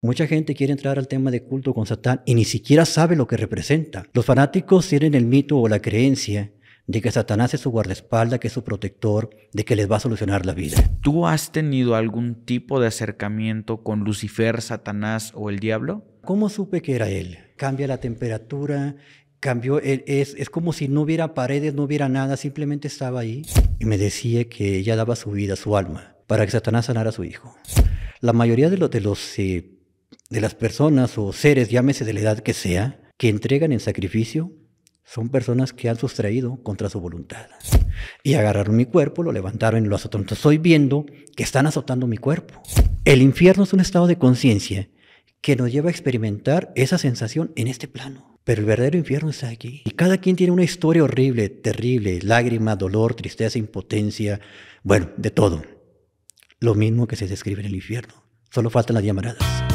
Mucha gente quiere entrar al tema de culto con Satán y ni siquiera sabe lo que representa. Los fanáticos tienen el mito o la creencia de que Satanás es su guardaespalda que es su protector, de que les va a solucionar la vida. ¿Tú has tenido algún tipo de acercamiento con Lucifer, Satanás o el diablo? ¿Cómo supe que era él? Cambia la temperatura, cambió, es, es como si no hubiera paredes, no hubiera nada, simplemente estaba ahí y me decía que ella daba su vida, su alma, para que Satanás sanara a su hijo. La mayoría de los, de eh, de las personas o seres, llámese de la edad que sea, que entregan en sacrificio, son personas que han sustraído contra su voluntad. Y agarraron mi cuerpo, lo levantaron y lo azotaron. Entonces estoy viendo que están azotando mi cuerpo. El infierno es un estado de conciencia que nos lleva a experimentar esa sensación en este plano. Pero el verdadero infierno está aquí. Y cada quien tiene una historia horrible, terrible, lágrima, dolor, tristeza, impotencia, bueno, de todo. Lo mismo que se describe en el infierno. Solo faltan las llamaradas.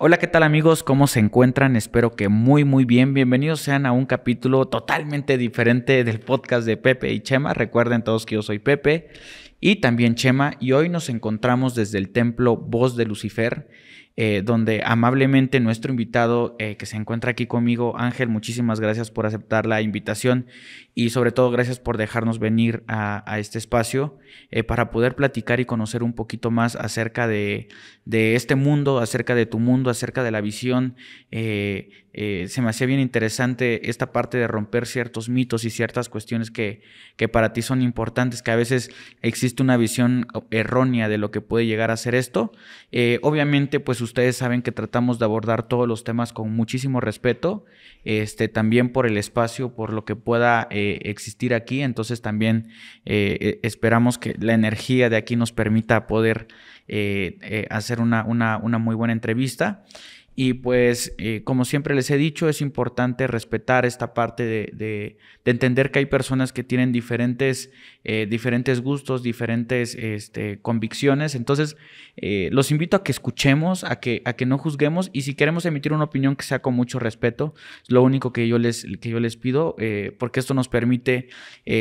Hola, ¿qué tal amigos? ¿Cómo se encuentran? Espero que muy, muy bien. Bienvenidos sean a un capítulo totalmente diferente del podcast de Pepe y Chema. Recuerden todos que yo soy Pepe y también Chema y hoy nos encontramos desde el templo Voz de Lucifer eh, donde amablemente nuestro invitado eh, que se encuentra aquí conmigo, Ángel, muchísimas gracias por aceptar la invitación y sobre todo gracias por dejarnos venir a, este espacio eh, para poder platicar y conocer un poquito más acerca de, de, este mundo, acerca de tu mundo, acerca de la visión eh, se me hacía bien interesante esta parte de romper ciertos mitos y ciertas cuestiones que, para ti son importantes, que a veces existe una visión errónea de lo que puede llegar a ser esto. Eh, obviamente, pues ustedes saben que tratamos de abordar todos los temas con muchísimo respeto, este, también por el espacio, por lo que pueda eh, existir aquí. Entonces también esperamos que la energía de aquí nos permita poder hacer una, una, una muy buena entrevista. Y pues, eh, como siempre les he dicho, es importante respetar esta parte de, de, entender que hay personas que tienen diferentes, eh, diferentes gustos, diferentes este, convicciones. Entonces, eh, los invito a que escuchemos, a que, a que no juzguemos y si queremos emitir una opinión que sea con mucho respeto, es lo único que yo les, que yo les pido, porque esto nos permite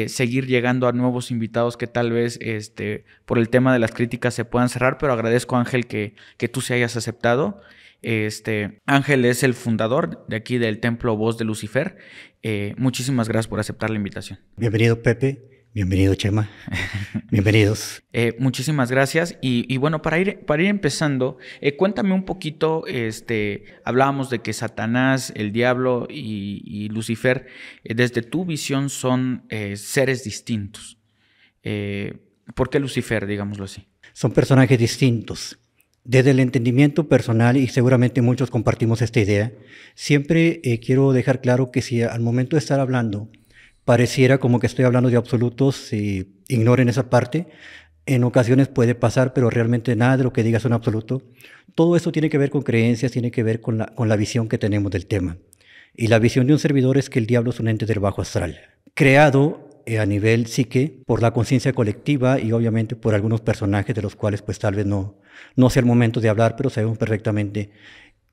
seguir llegando a nuevos invitados que tal vez este, por el tema de las críticas se puedan cerrar, pero agradezco Ángel que, que tú se hayas aceptado. Este, Ángel es el fundador de aquí del Templo Voz de Lucifer. Eh, muchísimas gracias por aceptar la invitación. Bienvenido, Pepe. Bienvenido, Chema. Bienvenidos. Eh, muchísimas gracias. Y, bueno, para ir, para ir empezando, eh, cuéntame un poquito, este, hablábamos de que Satanás, el diablo y, Lucifer, desde tu visión son seres distintos. ¿Por qué Lucifer, digámoslo así? Son personajes distintos. Desde el entendimiento personal, y seguramente muchos compartimos esta idea, siempre eh, quiero dejar claro que si al momento de estar hablando pareciera como que estoy hablando de absolutos, si ignoren esa parte, en ocasiones puede pasar, pero realmente nada de lo que digas es un absoluto. Todo eso tiene que ver con creencias, tiene que ver con la, con la visión que tenemos del tema. Y la visión de un servidor es que el diablo es un ente del bajo astral, creado eh, a nivel psique por la conciencia colectiva y obviamente por algunos personajes de los cuales pues tal vez no, no sea el momento de hablar, pero sabemos perfectamente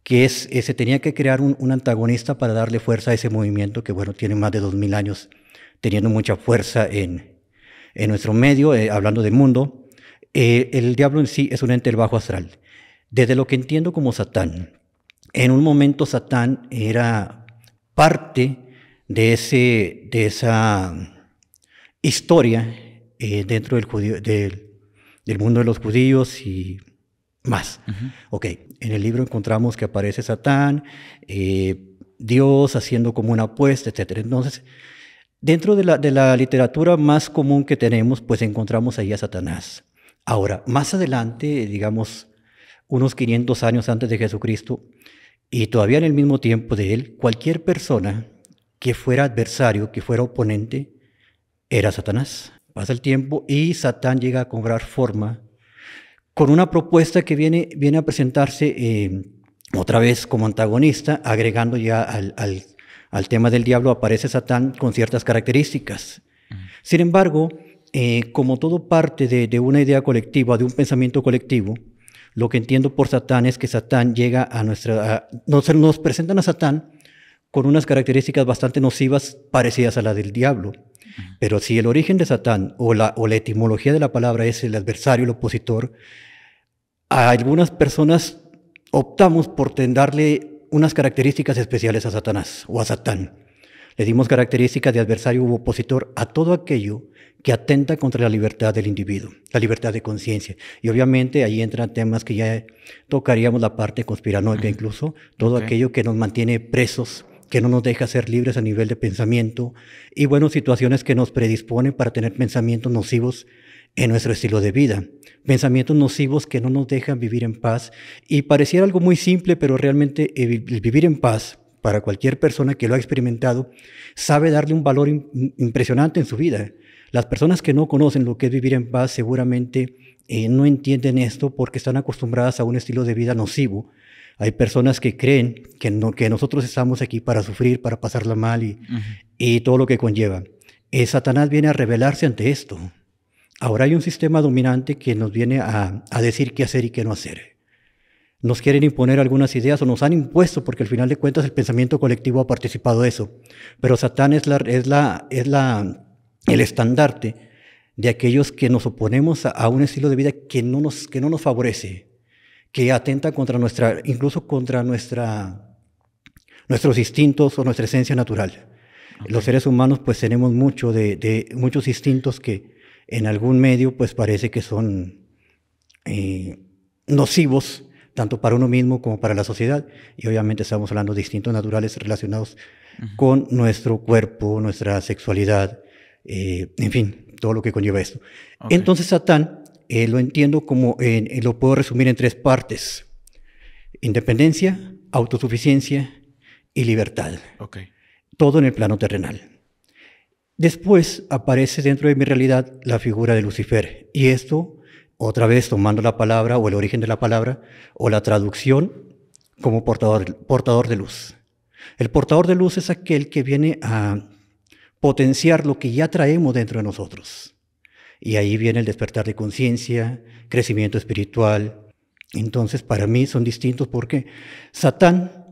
que es, eh, se tenía que crear un, un, antagonista para darle fuerza a ese movimiento que, bueno, tiene más de 2.000 años teniendo mucha fuerza en, en nuestro medio, eh, hablando del mundo. el diablo en sí es un ente del bajo astral. Desde lo que entiendo como Satán, en un momento Satán era parte de, ese, de esa historia eh, dentro del, del, mundo de los judíos y más. Ok, en el libro encontramos que aparece Satán, eh, Dios haciendo como una apuesta, etc. Entonces, dentro de la, de la literatura más común que tenemos, pues encontramos ahí a Satanás. Ahora, más adelante, digamos, unos 500 años antes de Jesucristo, y todavía en el mismo tiempo de él, cualquier persona que fuera adversario, que fuera oponente, era Satanás. Pasa el tiempo y Satán llega a cobrar forma con una propuesta que viene, viene a presentarse eh, otra vez como antagonista, agregando ya al, tema del diablo, aparece Satán con ciertas características. Sin embargo, eh, como todo parte de, una idea colectiva, de un pensamiento colectivo, lo que entiendo por Satán es que Satán llega a nuestra... nos, nos presentan a Satán con unas características bastante nocivas parecidas a las del diablo. Pero si el origen de Satán o la, etimología de la palabra es el adversario, el opositor, a algunas personas optamos por darle unas características especiales a Satanás o a Satán. Le dimos características de adversario u opositor a todo aquello que atenta contra la libertad del individuo, la libertad de conciencia. Y obviamente ahí entran temas que ya tocaríamos la parte conspiranoica, incluso todo aquello que nos mantiene presos que no nos deja ser libres a nivel de pensamiento y, bueno, situaciones que nos predisponen para tener pensamientos nocivos en nuestro estilo de vida, pensamientos nocivos que no nos dejan vivir en paz y pareciera algo muy simple, pero realmente el vivir en paz para cualquier persona que lo ha experimentado sabe darle un valor impresionante en su vida. Las personas que no conocen lo que es vivir en paz seguramente eh, no entienden esto porque están acostumbradas a un estilo de vida nocivo hay personas que creen que, nosotros estamos aquí para sufrir, para pasarla mal y, y todo lo que conlleva. Y eh, Satanás viene a rebelarse ante esto. Ahora hay un sistema dominante que nos viene a, decir qué hacer y qué no hacer. Nos quieren imponer algunas ideas o nos han impuesto, porque al final de cuentas el pensamiento colectivo ha participado de eso. Pero Satanás es, el estandarte de aquellos que nos oponemos a, un estilo de vida que no nos favorece que atenta contra nuestra, incluso contra nuestra, nuestros instintos o nuestra esencia natural. Los seres humanos pues tenemos mucho de, muchos instintos que en algún medio pues parece que son eh, nocivos tanto para uno mismo como para la sociedad. Y obviamente estamos hablando de instintos naturales relacionados con nuestro cuerpo, nuestra sexualidad, eh, en fin, todo lo que conlleva esto. Entonces Satán eh, lo entiendo como, eh, eh, lo puedo resumir en tres partes. Independencia, autosuficiencia y libertad. Todo en el plano terrenal. Después aparece dentro de mi realidad la figura de Lucifer. Y esto, otra vez tomando la palabra o el origen de la palabra o la traducción como portador, portador de luz. El portador de luz es aquel que viene a potenciar lo que ya traemos dentro de nosotros. Y ahí viene el despertar de conciencia, crecimiento espiritual. Entonces, para mí son distintos porque Satán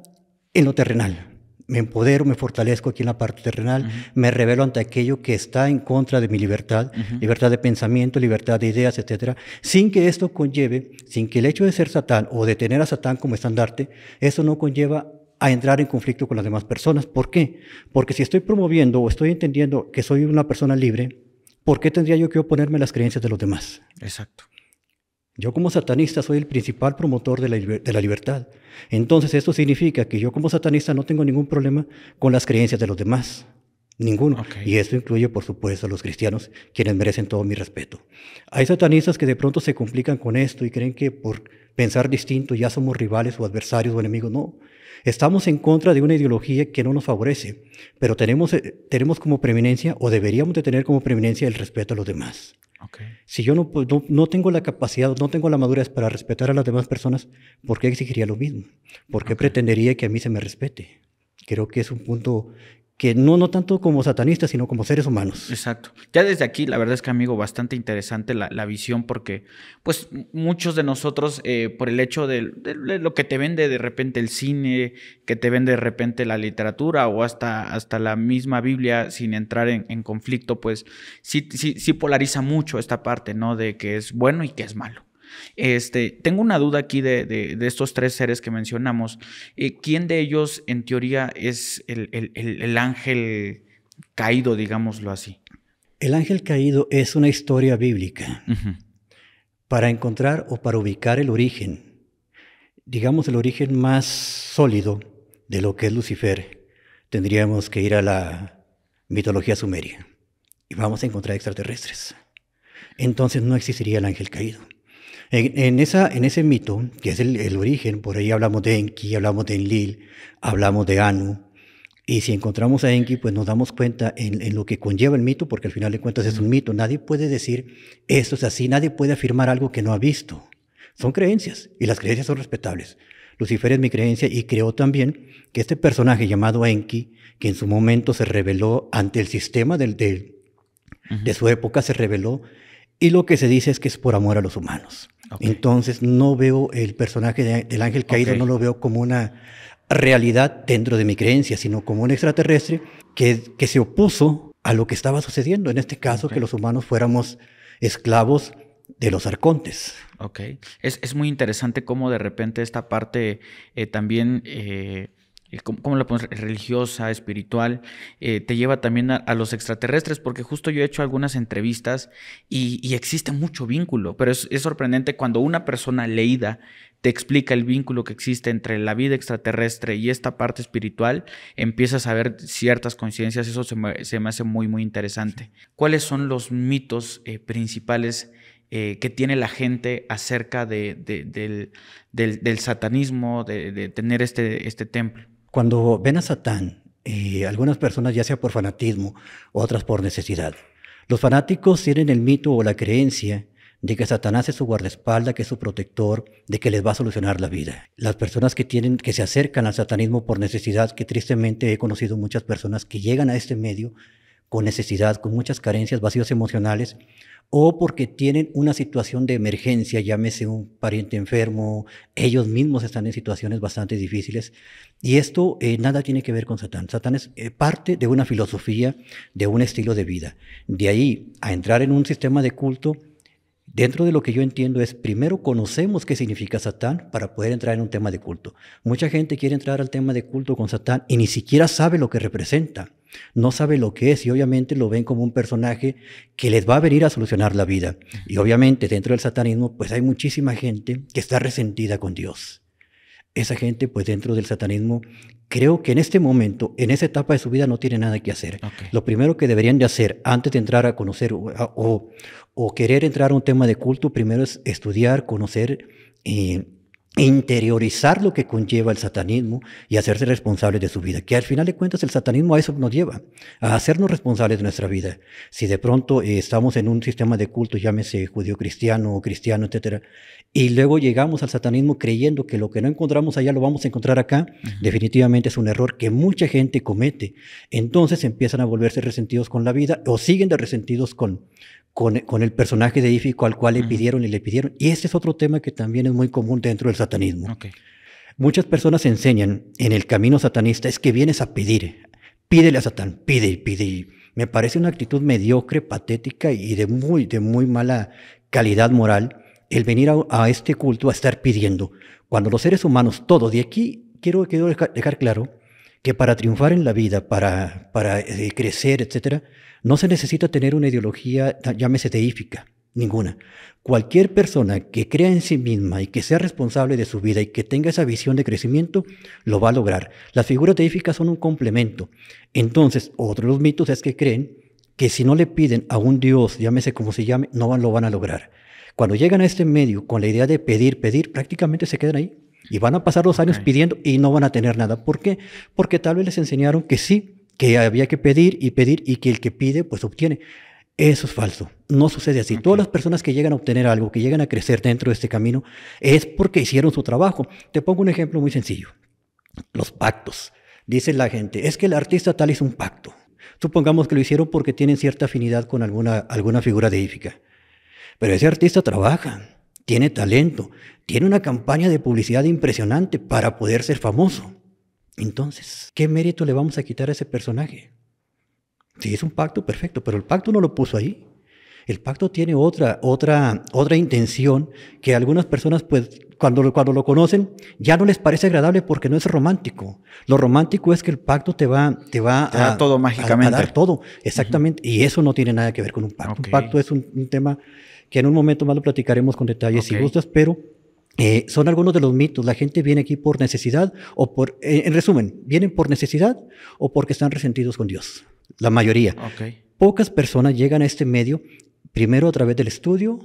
en lo terrenal, me empodero, me fortalezco aquí en la parte terrenal, me revelo ante aquello que está en contra de mi libertad, libertad de pensamiento, libertad de ideas, etc. sin que esto conlleve, sin que el hecho de ser Satán o de tener a Satán como estandarte, eso no conlleva a entrar en conflicto con las demás personas. ¿Por qué? Porque si estoy promoviendo o estoy entendiendo que soy una persona libre, ¿por qué tendría yo que oponerme a las creencias de los demás? Exacto. Yo como satanista soy el principal promotor de la, libertad. Entonces esto significa que yo como satanista no tengo ningún problema con las creencias de los demás. Ninguno. Y esto incluye, por supuesto, a los cristianos, quienes merecen todo mi respeto. Hay satanistas que de pronto se complican con esto y creen que por pensar distinto ya somos rivales o adversarios o enemigos. No, Estamos en contra de una ideología que no nos favorece, pero tenemos, eh, tenemos como preeminencia o deberíamos de tener como preeminencia el respeto a los demás. Si yo no, tengo la capacidad, no tengo la madurez para respetar a las demás personas, ¿por qué exigiría lo mismo? ¿Por qué pretendería que a mí se me respete? Creo que es un punto que no, no tanto como satanistas, sino como seres humanos. Exacto. Ya desde aquí, la verdad es que, amigo, bastante interesante la, visión, porque pues muchos de nosotros, eh, por el hecho de, lo que te vende de repente el cine, que te vende de repente la literatura o hasta, hasta la misma Biblia, sin entrar en, en conflicto, pues sí, sí, sí polariza mucho esta parte, ¿no? De que es bueno y que es malo. Este, tengo una duda aquí de, estos tres seres que mencionamos. Eh, ¿Quién de ellos, en teoría, es el, ángel caído, digámoslo así? El ángel caído es una historia bíblica. Para encontrar o para ubicar el origen, digamos el origen más sólido de lo que es Lucifer, tendríamos que ir a la mitología sumeria y vamos a encontrar extraterrestres. Entonces no existiría el ángel caído. En, ese mito, que es el, origen, por ahí hablamos de Enki, hablamos de Enlil, hablamos de Anu, y si encontramos a Enki, pues nos damos cuenta en, lo que conlleva el mito, porque al final de cuentas es un mito. Nadie puede decir esto es así, nadie puede afirmar algo que no ha visto. Son creencias, y las creencias son respetables. Lucifer es mi creencia y creo también que este personaje llamado Enki, que en su momento se reveló ante el sistema del, de su época, se reveló, y lo que se dice es que es por amor a los humanos. Entonces no veo el personaje del ángel caído, no lo veo como una realidad dentro de mi creencia, sino como un extraterrestre que, que se opuso a lo que estaba sucediendo, en este caso que los humanos fuéramos esclavos de los arcontes. Ok, es, muy interesante cómo de repente esta parte eh, también... Eh, eh, ¿cómo, lo la religiosa, espiritual, eh, te lleva también a, los extraterrestres, porque justo yo he hecho algunas entrevistas y, existe mucho vínculo, pero es, sorprendente cuando una persona leída te explica el vínculo que existe entre la vida extraterrestre y esta parte espiritual, empiezas a ver ciertas coincidencias, eso se me, hace muy, muy interesante. ¿Cuáles son los mitos eh, principales? que tiene la gente acerca del, satanismo, de, de tener este, este templo. Cuando ven a Satán, eh, algunas personas ya sea por fanatismo, otras por necesidad, los fanáticos tienen el mito o la creencia de que Satanás es su guardaespaldas, que es su protector, de que les va a solucionar la vida. Las personas que tienen, que se acercan al satanismo por necesidad, que tristemente he conocido muchas personas que llegan a este medio con necesidad, con muchas carencias, vacíos emocionales, o porque tienen una situación de emergencia, llámese un pariente enfermo, ellos mismos están en situaciones bastante difíciles. Y esto eh, nada tiene que ver con Satán. Satán es eh, parte de una filosofía, de un estilo de vida. De ahí a entrar en un sistema de culto, Dentro de lo que yo entiendo es, primero conocemos qué significa Satán para poder entrar en un tema de culto. Mucha gente quiere entrar al tema de culto con Satán y ni siquiera sabe lo que representa no sabe lo que es y obviamente lo ven como un personaje que les va a venir a solucionar la vida. Y obviamente dentro del satanismo pues hay muchísima gente que está resentida con Dios. Esa gente pues dentro del satanismo creo que en este momento, en esa etapa de su vida no tiene nada que hacer. Lo primero que deberían de hacer antes de entrar a conocer o, o, querer entrar a un tema de culto, primero es estudiar, conocer. Eh, interiorizar lo que conlleva el satanismo y hacerse responsable de su vida, que al final de cuentas el satanismo a eso nos lleva, a hacernos responsables de nuestra vida. Si de pronto eh, estamos en un sistema de culto, llámese judío cristiano o cristiano, etc., y luego llegamos al satanismo creyendo que lo que no encontramos allá lo vamos a encontrar acá, definitivamente es un error que mucha gente comete. Entonces empiezan a volverse resentidos con la vida o siguen de resentidos con, con, el personaje de Ífico al cual le pidieron y le pidieron. Y este es otro tema que también es muy común dentro del satanismo. Muchas personas enseñan en el camino satanista es que vienes a pedir, pídele a Satán, pide y pide. me parece una actitud mediocre, patética y de muy, de muy mala calidad moral el venir a, este culto a estar pidiendo. Cuando los seres humanos, todos, de aquí quiero, quiero dejar, claro que para triunfar en la vida, para, para eh, crecer, etcétera, no se necesita tener una ideología, llámese teífica, ninguna. Cualquier persona que crea en sí misma y que sea responsable de su vida y que tenga esa visión de crecimiento, lo va a lograr. Las figuras teíficas son un complemento. Entonces, otro de los mitos es que creen que si no le piden a un Dios, llámese como se llame, no lo van a lograr. Cuando llegan a este medio con la idea de pedir, pedir, prácticamente se quedan ahí y van a pasar los años pidiendo y no van a tener nada. ¿Por qué? Porque tal vez les enseñaron que sí que había que pedir y pedir y que el que pide pues obtiene. Eso es falso, no sucede así. Todas las personas que llegan a obtener algo, que llegan a crecer dentro de este camino, es porque hicieron su trabajo. Te pongo un ejemplo muy sencillo. Los pactos. Dice la gente, es que el artista tal hizo un pacto. Supongamos que lo hicieron porque tienen cierta afinidad con alguna, alguna figura deífica. Pero ese artista trabaja, tiene talento, tiene una campaña de publicidad impresionante para poder ser famoso. Entonces, ¿qué mérito le vamos a quitar a ese personaje? Si es un pacto, perfecto, pero el pacto no lo puso ahí. El pacto tiene otra, otra, otra intención que algunas personas, pues, cuando, cuando lo conocen, ya no les parece agradable porque no es romántico. Lo romántico es que el pacto te va, te va a, todo mágicamente. A, dar todo, exactamente. Y eso no tiene nada que ver con un pacto. Un pacto es un, tema que en un momento más lo platicaremos con detalles si gustas, pero eh, son algunos de los mitos. La gente viene aquí por necesidad o por, eh, en resumen, vienen por necesidad o porque están resentidos con Dios. La mayoría. Pocas personas llegan a este medio primero a través del estudio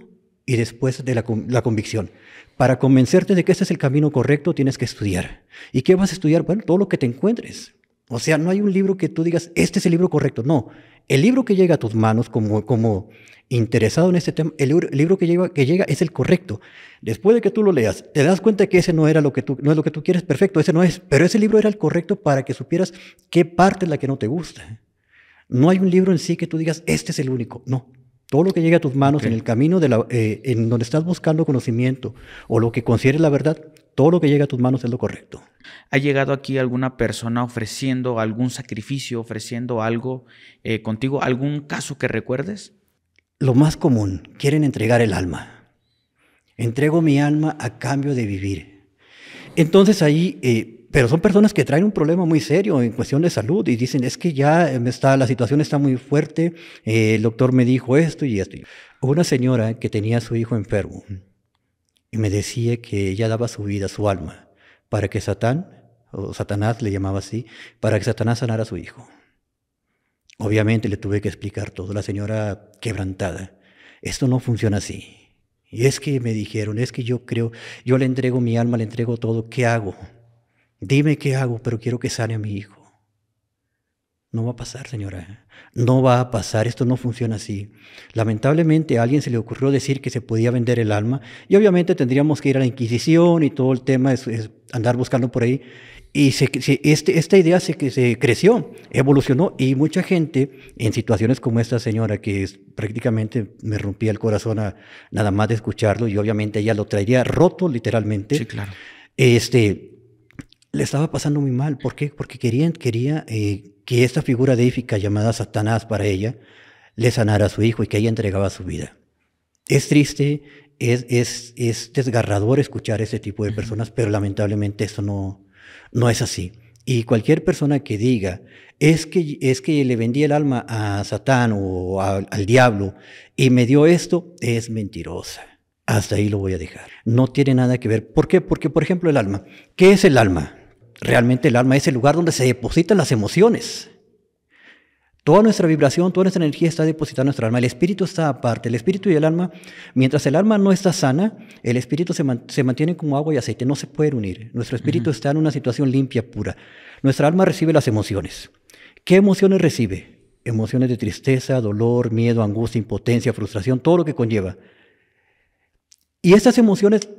y después de la, la, convicción. Para convencerte de que este es el camino correcto, tienes que estudiar. ¿Y qué vas a estudiar? Bueno, todo lo que te encuentres. O sea, no hay un libro que tú digas, este es el libro correcto. No, el libro que llega a tus manos como, como interesado en este tema, el libro, que, llega, que llega es el correcto. Después de que tú lo leas, te das cuenta que ese no era lo que tú, no es lo que tú quieres, perfecto, ese no es, pero ese libro era el correcto para que supieras qué parte es la que no te gusta. No hay un libro en sí que tú digas, este es el único, no. Todo lo que llega a tus manos en el camino de la, eh, en donde estás buscando conocimiento o lo que consideres la verdad, todo lo que llega a tus manos es lo correcto. ¿Ha llegado aquí alguna persona ofreciendo algún sacrificio, ofreciendo algo eh, contigo? ¿Algún caso que recuerdes? Lo más común, quieren entregar el alma. Entrego mi alma a cambio de vivir. Entonces ahí, eh, pero son personas que traen un problema muy serio en cuestión de salud y dicen, es que ya está, la situación está muy fuerte, eh, el doctor me dijo esto y esto. Una señora que tenía a su hijo enfermo, y me decía que ella daba su vida, su alma, para que Satán, o Satanás le llamaba así, para que Satanás sanara a su hijo. Obviamente le tuve que explicar todo, la señora quebrantada. Esto no funciona así. Y es que me dijeron, es que yo creo, yo le entrego mi alma, le entrego todo, ¿qué hago? Dime qué hago, pero quiero que sane a mi hijo. No va a pasar, señora. No va a pasar. Esto no funciona así. Lamentablemente a alguien se le ocurrió decir que se podía vender el alma y obviamente tendríamos que ir a la Inquisición y todo el tema es, andar buscando por ahí. Y este, esta idea se, creció, evolucionó y mucha gente en situaciones como esta señora que es, prácticamente me rompía el corazón nada más de escucharlo y obviamente ella lo traería roto literalmente. Sí, claro. Este, le estaba pasando muy mal. ¿Por qué? Porque querían, quería... Eh, que esta figura deífica llamada Satanás para ella le sanara a su hijo y que ella entregaba su vida. Es triste, es, es, es desgarrador escuchar ese tipo de personas, pero lamentablemente eso no, no es así. Y cualquier persona que diga, es que, es que le vendí el alma a Satán o al diablo y me dio esto, es mentirosa. Hasta ahí lo voy a dejar. No tiene nada que ver. ¿Por qué? Porque, por ejemplo, el alma. ¿Qué es el alma? realmente el alma es el lugar donde se depositan las emociones. Toda nuestra vibración, toda nuestra energía está depositada en nuestra alma. El espíritu está aparte. El espíritu y el alma, mientras el alma no está sana, el espíritu se, mantiene como agua y aceite, no se puede unir. Nuestro espíritu está en una situación limpia, pura. Nuestra alma recibe las emociones. ¿Qué emociones recibe? Emociones de tristeza, dolor, miedo, angustia, impotencia, frustración, todo lo que conlleva. Y estas emociones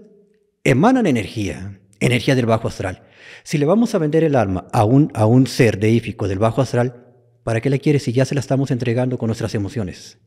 emanan energía, energía del bajo astral. Si le vamos a vender el alma a un, a un ser deífico del bajo astral, ¿para qué le quiere si ya se la estamos entregando con nuestras emociones?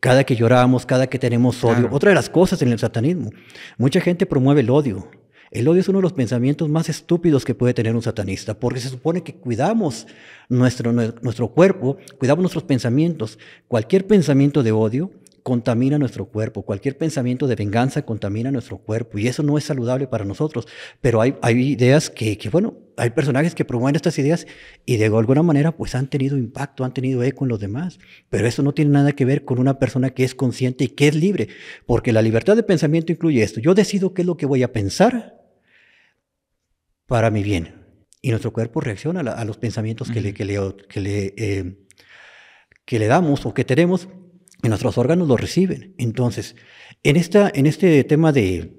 Cada que lloramos, cada que tenemos odio. Otra de las cosas en el satanismo, mucha gente promueve el odio. El odio es uno de los pensamientos más estúpidos que puede tener un satanista, porque se supone que cuidamos nuestro, nuestro cuerpo, cuidamos nuestros pensamientos. Cualquier pensamiento de odio contamina nuestro cuerpo, cualquier pensamiento de venganza contamina nuestro cuerpo y eso no es saludable para nosotros. Pero hay, hay ideas que, bueno, hay personajes que promueven estas ideas y de alguna manera pues han tenido impacto, han tenido eco en los demás. Pero eso no tiene nada que ver con una persona que es consciente y que es libre, porque la libertad de pensamiento incluye esto. Yo decido qué es lo que voy a pensar para mi bien. Y nuestro cuerpo reacciona a, los pensamientos que le, que le, eh, que le damos o que tenemos en nuestros órganos lo reciben. Entonces, en, esta, en este tema de,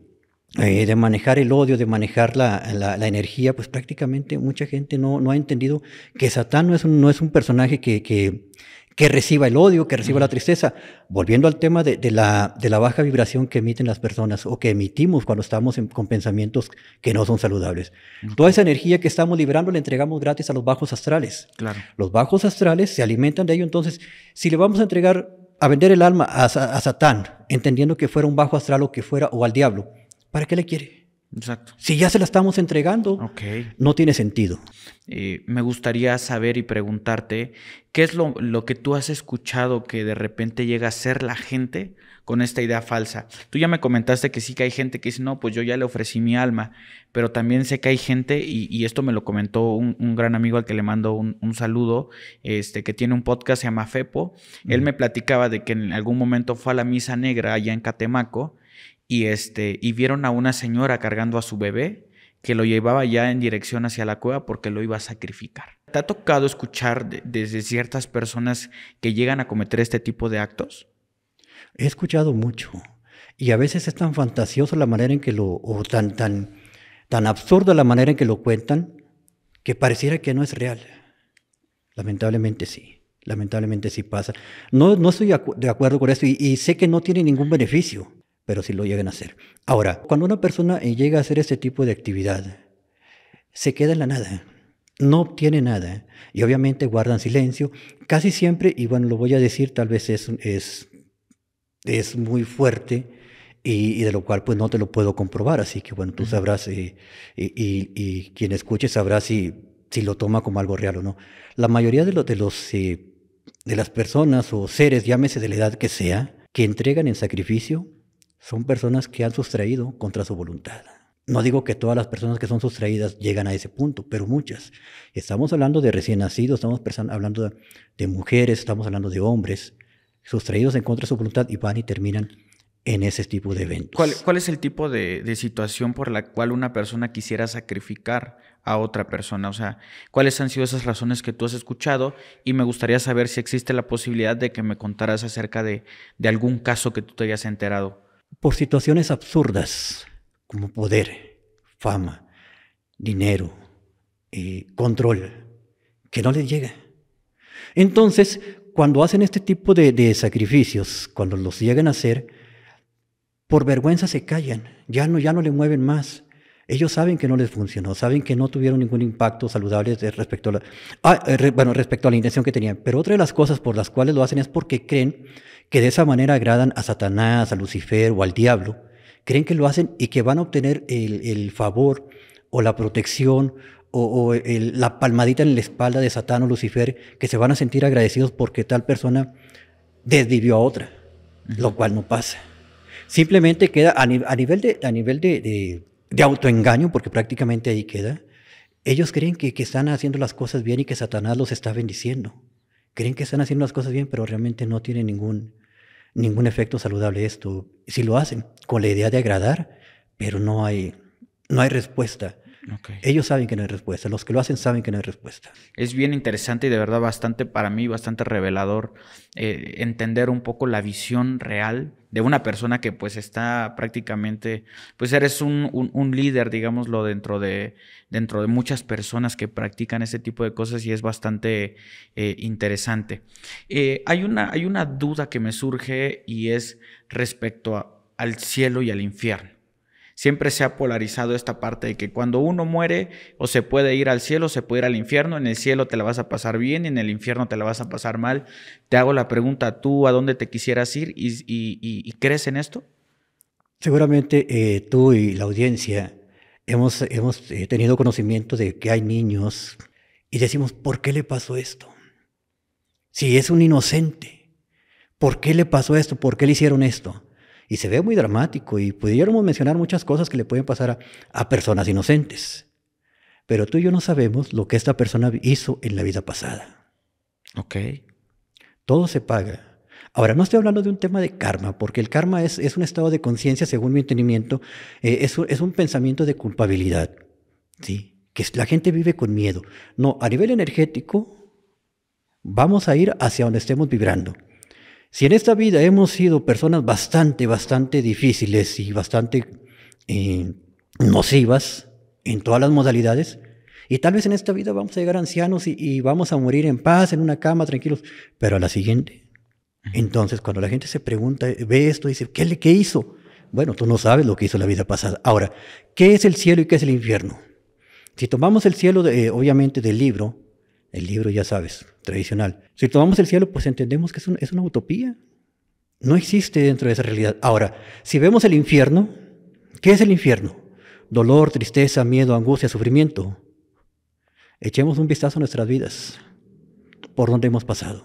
eh, de manejar el odio, de manejar la, energía, pues prácticamente mucha gente no, no ha entendido que Satán no es un, no es un personaje que, que, reciba el odio, que reciba la tristeza. Volviendo al tema de, la, de la baja vibración que emiten las personas o que emitimos cuando estamos con pensamientos que no son saludables. Toda esa energía que estamos liberando la entregamos gratis a los bajos astrales. Los bajos astrales se alimentan de ello, entonces si le vamos a entregar a vender el alma a, Satán, entendiendo que fuera un bajo astral o que fuera, o al diablo, ¿para qué le quiere? Exacto. Si ya se la estamos entregando, no tiene sentido. Eh, me gustaría saber y preguntarte, ¿qué es lo, que tú has escuchado que de repente llega a ser la gente con esta idea falsa? Tú ya me comentaste que sí que hay gente que dice, no, pues yo ya le ofrecí mi alma, pero también sé que hay gente, y, esto me lo comentó un, gran amigo al que le mando un, saludo, este, que tiene un podcast, se llama Fepo. Él me platicaba de que en algún momento fue a la misa negra allá en Catemaco y, este, y vieron a una señora cargando a su bebé que lo llevaba ya en dirección hacia la cueva porque lo iba a sacrificar. ¿Te ha tocado escuchar desde ciertas personas que llegan a cometer este tipo de actos? He escuchado mucho y a veces es tan fantasioso la manera en que lo, o tan, tan, tan absurda la manera en que lo cuentan, que pareciera que no es real. Lamentablemente sí, lamentablemente sí pasa. No, no estoy de acuerdo con eso y, y sé que no tiene ningún beneficio pero si lo llegan a hacer. Ahora, cuando una persona eh, llega a hacer este tipo de actividad, se queda en la nada, no obtiene nada y obviamente guardan silencio casi siempre, y bueno, lo voy a decir, tal vez es, es, muy fuerte, y, de lo cual pues no te lo puedo comprobar, así que bueno, tú sabrás eh, y, quien escuche sabrá si, si lo toma como algo real o no. La mayoría de, los eh, de las personas o seres, llámese de la edad que sea, que entregan en sacrificio, son personas que han sustraído contra su voluntad. No digo que todas las personas que son sustraídas llegan a ese punto, pero muchas. Estamos hablando de recién nacidos, estamos hablando de mujeres, estamos hablando de hombres sustraídos en contra de su voluntad y van y terminan en ese tipo de eventos. ¿Cuál, es el tipo de, situación por la cual una persona quisiera sacrificar a otra persona? O sea, ¿cuáles han sido esas razones que tú has escuchado? Y me gustaría saber si existe la posibilidad de que me contaras acerca de algún caso que tú te hayas enterado por situaciones absurdas como poder, fama, dinero, y eh, control, que no les llega. Entonces, cuando hacen este tipo de, sacrificios, cuando los llegan a hacer, por vergüenza se callan, ya no, ya no le mueven más. Ellos saben que no les funcionó, saben que no tuvieron ningún impacto saludable respecto a ah, eh, bueno, respecto a la intención que tenían. Pero otra de las cosas por las cuales lo hacen es porque creen que de esa manera agradan a Satanás, a Lucifer o al diablo, creen que lo hacen y que van a obtener el, favor o la protección o, la palmadita en la espalda de Satán o Lucifer, que se van a sentir agradecidos porque tal persona desvivió a otra, lo cual no pasa. Simplemente queda a, nivel, de, a nivel de, de, autoengaño, porque prácticamente ahí queda, ellos creen que, que, están haciendo las cosas bien y que Satanás los está bendiciendo. Creen que están haciendo las cosas bien, pero realmente no tienen ningún, ningún efecto saludable esto. Si lo hacen con la idea de agradar, pero no hay, no hay respuesta. Ellos saben que no hay respuesta, los que lo hacen saben que no hay respuesta. Es bien interesante y de verdad bastante, para mí, bastante revelador eh, entender un poco la visión real de una persona que pues está prácticamente, pues eres un, líder, digámoslo, dentro de, dentro de muchas personas que practican ese tipo de cosas y es bastante eh, interesante. Eh, hay, una, hay una duda que me surge y es respecto al cielo y al infierno siempre se ha polarizado esta parte de que cuando uno muere o se puede ir al cielo, se puede ir al infierno, en el cielo te la vas a pasar bien, en el infierno te la vas a pasar mal. Te hago la pregunta, ¿tú a dónde te quisieras ir y, crees en esto? Seguramente eh, tú y la audiencia hemos, hemos eh, tenido conocimiento de que hay niños y decimos, ¿por qué le pasó esto? Si es un inocente, ¿por qué le pasó esto? ¿Por qué le hicieron esto? Y se ve muy dramático y pudiéramos mencionar muchas cosas que le pueden pasar a, personas inocentes. Pero tú y yo no sabemos lo que esta persona hizo en la vida pasada. Ok. Todo se paga. Ahora, no estoy hablando de un tema de karma, porque el karma es, un estado de conciencia, según mi entendimiento, eh, es, es, un pensamiento de culpabilidad, ¿sí? que la gente vive con miedo. No, a nivel energético, vamos a ir hacia donde estemos vibrando. Si en esta vida hemos sido personas bastante, bastante difíciles y bastante eh, nocivas en todas las modalidades, y tal vez en esta vida vamos a llegar ancianos y, vamos a morir en paz, en una cama, tranquilos, pero a la siguiente. Entonces, cuando la gente se pregunta, ve esto, y dice, ¿qué, le, ¿qué hizo? Bueno, tú no sabes lo que hizo la vida pasada. Ahora, ¿qué es el cielo y qué es el infierno? Si tomamos el cielo, de, eh, obviamente, del libro, el libro, ya sabes, tradicional. Si tomamos el cielo, pues entendemos que es, una utopía. No existe dentro de esa realidad. Ahora, si vemos el infierno, ¿qué es el infierno? Dolor, tristeza, miedo, angustia, sufrimiento. Echemos un vistazo a nuestras vidas, por donde hemos pasado.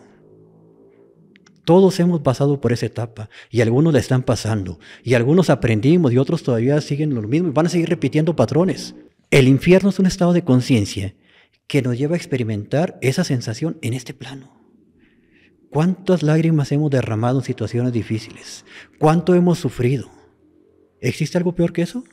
Todos hemos pasado por esa etapa y algunos la están pasando y algunos aprendimos y otros todavía siguen lo mismo y van a seguir repitiendo patrones. El infierno es un estado de conciencia que nos lleva a experimentar esa sensación en este plano. ¿Cuántas lágrimas hemos derramado en situaciones difíciles? ¿Cuánto hemos sufrido? ¿Existe algo peor que eso?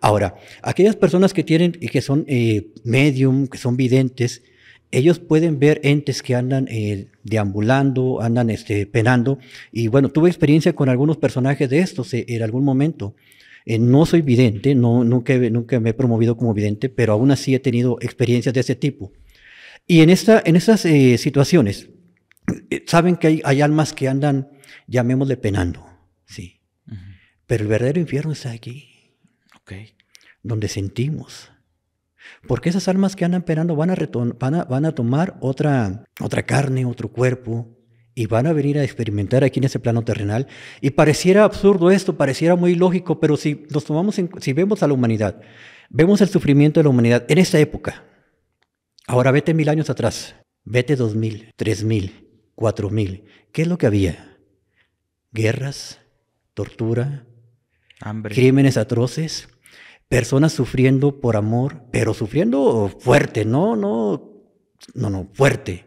Ahora, aquellas personas que tienen y que son eh, medium, que son videntes, ellos pueden ver entes que andan eh, deambulando, andan este, penando. Y bueno, tuve experiencia con algunos personajes de estos eh, en algún momento. Eh, no soy vidente, no, nunca, nunca me he promovido como vidente, pero aún así he tenido experiencias de ese tipo. Y en, esta, en estas eh, situaciones, eh, saben que hay, almas que andan, llamémosle penando, sí. Pero el verdadero infierno está aquí. Donde sentimos. Porque esas almas que andan penando van a, van a, van a tomar otra, otra carne, otro cuerpo, y van a venir a experimentar aquí en ese plano terrenal. Y pareciera absurdo esto, pareciera muy lógico, pero si nos tomamos en, si vemos a la humanidad, vemos el sufrimiento de la humanidad en esta época. Ahora vete mil años atrás, vete dos mil, tres mil, cuatro mil. ¿Qué es lo que había? Guerras, tortura, crímenes atroces, personas sufriendo por amor, pero sufriendo fuerte, no, no, no, no, fuerte.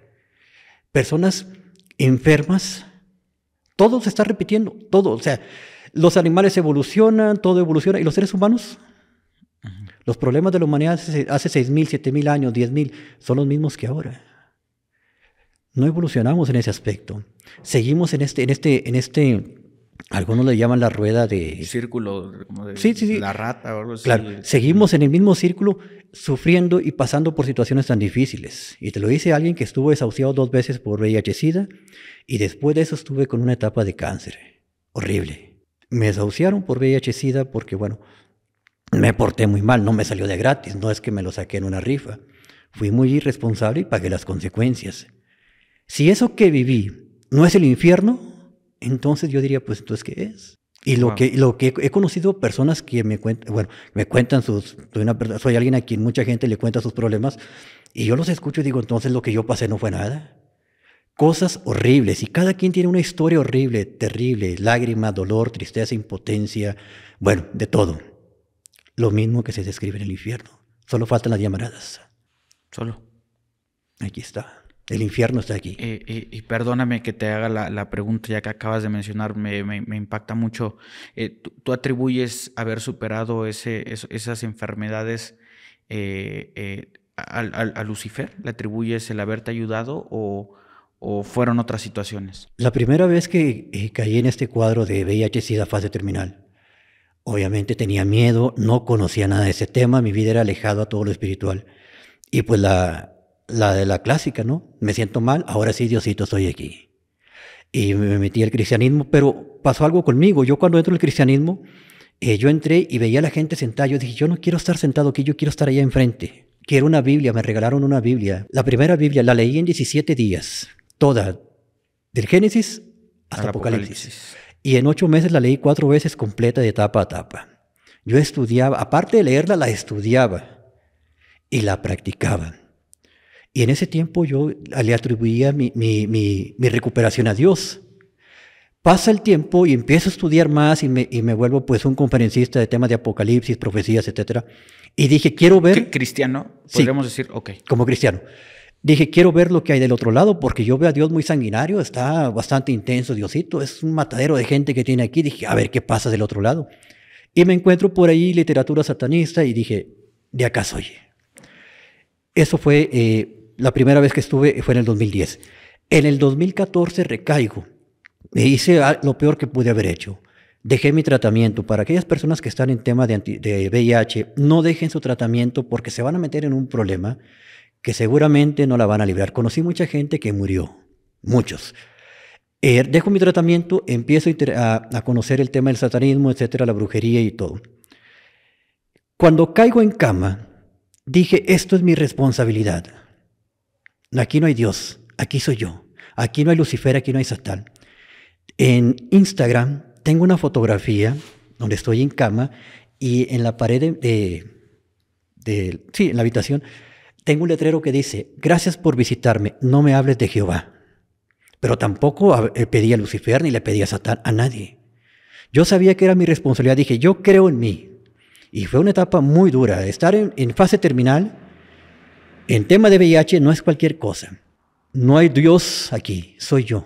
Personas enfermas, todo se está repitiendo, todo. O sea, los animales evolucionan, todo evoluciona, y los seres humanos, los problemas de la humanidad hace, mil, 6.000, 7.000 años, 10.000, son los mismos que ahora. No evolucionamos en ese aspecto. Seguimos en este, en este, en este, algunos le llaman la rueda de... Círculo, como de la rata o algo así. Claro, seguimos en el mismo círculo sufriendo y pasando por situaciones tan difíciles. Y te lo dice alguien que estuvo desahuciado dos veces por VIH-Sida y después de eso estuve con una etapa de cáncer. Horrible. Me desahuciaron por VIH-Sida porque, bueno, me porté muy mal, no me salió de gratis, no es que me lo saqué en una rifa. Fui muy irresponsable y pagué las consecuencias. Si eso que viví no es el infierno, entonces yo diría, pues entonces, ¿qué es? Y lo, que, lo que he conocido personas que me cuentan, bueno, me cuentan sus, soy, alguien a quien mucha gente le cuenta sus problemas y yo los escucho y digo, entonces lo que yo pasé no fue nada. Cosas horribles y cada quien tiene una historia horrible, terrible, lágrima, dolor, tristeza, impotencia, bueno, de todo. Lo mismo que se describe en el infierno. Solo faltan las llamaradas. Solo. Aquí está. El infierno está aquí. Eh, eh, y, perdóname que te haga la, pregunta ya que acabas de mencionar, me, impacta mucho. Eh, tú, atribuyes haber superado ese, esas enfermedades a, Lucifer? ¿Le atribuyes el haberte ayudado o, o fueron otras situaciones? La primera vez que caí en este cuadro de VIH-Sida fase terminal, obviamente tenía miedo, no conocía nada de ese tema, mi vida era alejada a todo lo espiritual. Y pues la, la de la clásica, ¿no? Me siento mal, ahora sí, Diosito, estoy aquí. Y me metí al cristianismo, pero pasó algo conmigo. Yo cuando entro al cristianismo, eh, yo entré y veía a la gente sentada. Yo dije, yo no quiero estar sentado aquí, yo quiero estar allá enfrente. Quiero una Biblia, me regalaron una Biblia. La primera Biblia la leí en 17 días, toda, del Génesis hasta Apocalipsis. Apocalipsis. Y en ocho meses la leí cuatro veces completa de etapa a etapa. Yo estudiaba, aparte de leerla, la estudiaba y la practicaba. Y en ese tiempo yo le atribuía mi, mi, recuperación a Dios. Pasa el tiempo y empiezo a estudiar más y me, y me, vuelvo pues un conferencista de temas de apocalipsis, profecías, etc. Y dije, quiero ver... Cristiano, podríamos decir, ok. Como cristiano. Dije, quiero ver lo que hay del otro lado, porque yo veo a Dios muy sanguinario, está bastante intenso Diosito, es un matadero de gente que tiene aquí. Dije, a ver qué pasa del otro lado. Y me encuentro por ahí literatura satanista y dije, de acaso? oye Eso fue eh, la primera vez que estuve fue en el 2010. En el 2014 recaigo. Me hice lo peor que pude haber hecho. Dejé mi tratamiento. Para aquellas personas que están en tema de, de VIH, no dejen su tratamiento porque se van a meter en un problema que seguramente no la van a librar. Conocí mucha gente que murió, muchos. Eh, dejo mi tratamiento, empiezo a, a conocer el tema del satanismo, etcétera, la brujería y todo. Cuando caigo en cama, dije, esto es mi responsabilidad. Aquí no hay Dios, aquí soy yo. Aquí no hay Lucifer, aquí no hay Satán. En Instagram tengo una fotografía donde estoy en cama y en la pared de, de, sí, en la habitación, tengo un letrero que dice, gracias por visitarme, no me hables de Jehová. Pero tampoco eh, pedí a Lucifer ni le pedí a Satán, a nadie. Yo sabía que era mi responsabilidad, dije, yo creo en mí. Y fue una etapa muy dura, estar en fase terminal, en tema de VIH no es cualquier cosa. No hay Dios aquí, soy yo.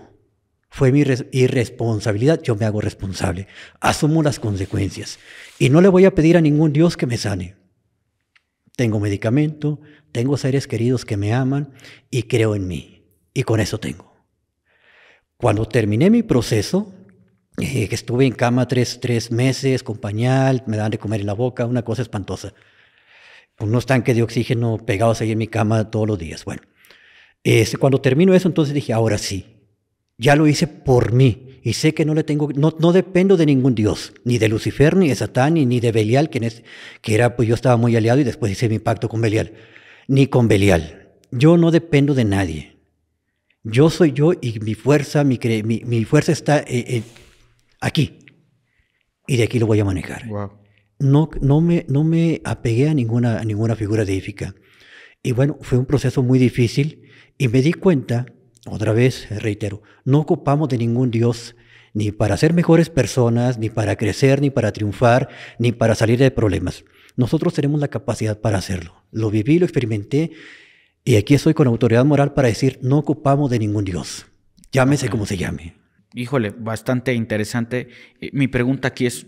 Fue mi irresponsabilidad, yo me hago responsable. Asumo las consecuencias. Y no le voy a pedir a ningún Dios que me sane. Tengo medicamento, tengo seres queridos que me aman y creo en mí. Y con eso tengo. Cuando terminé mi proceso, eh, estuve en cama tres, tres meses con pañal, me dan de comer en la boca, una cosa espantosa unos tanques de oxígeno pegados ahí en mi cama todos los días. Bueno, este, cuando termino eso, entonces dije, ahora sí, ya lo hice por mí y sé que no le tengo, no, no dependo de ningún dios, ni de Lucifer, ni de Satán, ni, de Belial, es, que era, pues yo estaba muy aliado y después hice mi pacto con Belial, ni con Belial. Yo no dependo de nadie. Yo soy yo y mi fuerza, mi, mi, fuerza está eh, eh, aquí. Y de aquí lo voy a manejar no, me, no me apegué a ninguna, ninguna figura deífica. Y bueno, fue un proceso muy difícil y me di cuenta, otra vez reitero, no ocupamos de ningún Dios ni para ser mejores personas, ni para crecer, ni para triunfar, ni para salir de problemas. Nosotros tenemos la capacidad para hacerlo. Lo viví, lo experimenté y aquí estoy con autoridad moral para decir, no ocupamos de ningún Dios. Llámese como se llame. Híjole, bastante interesante. Eh, mi pregunta aquí es,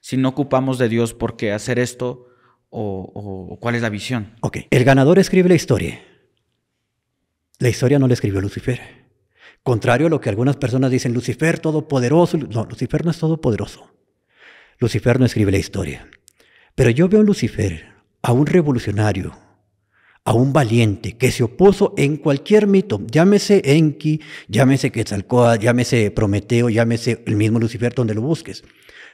si no ocupamos de Dios por qué hacer esto o, cuál es la visión. Ok, el ganador escribe la historia. La historia no la escribió Lucifer. Contrario a lo que algunas personas dicen, Lucifer todopoderoso. No, Lucifer no es todopoderoso. Lucifer no escribe la historia. Pero yo veo a Lucifer, a un revolucionario, a un valiente que se opuso en cualquier mito, llámese Enki, llámese Quetzalcóatl, llámese Prometeo, llámese el mismo Lucifer, donde lo busques.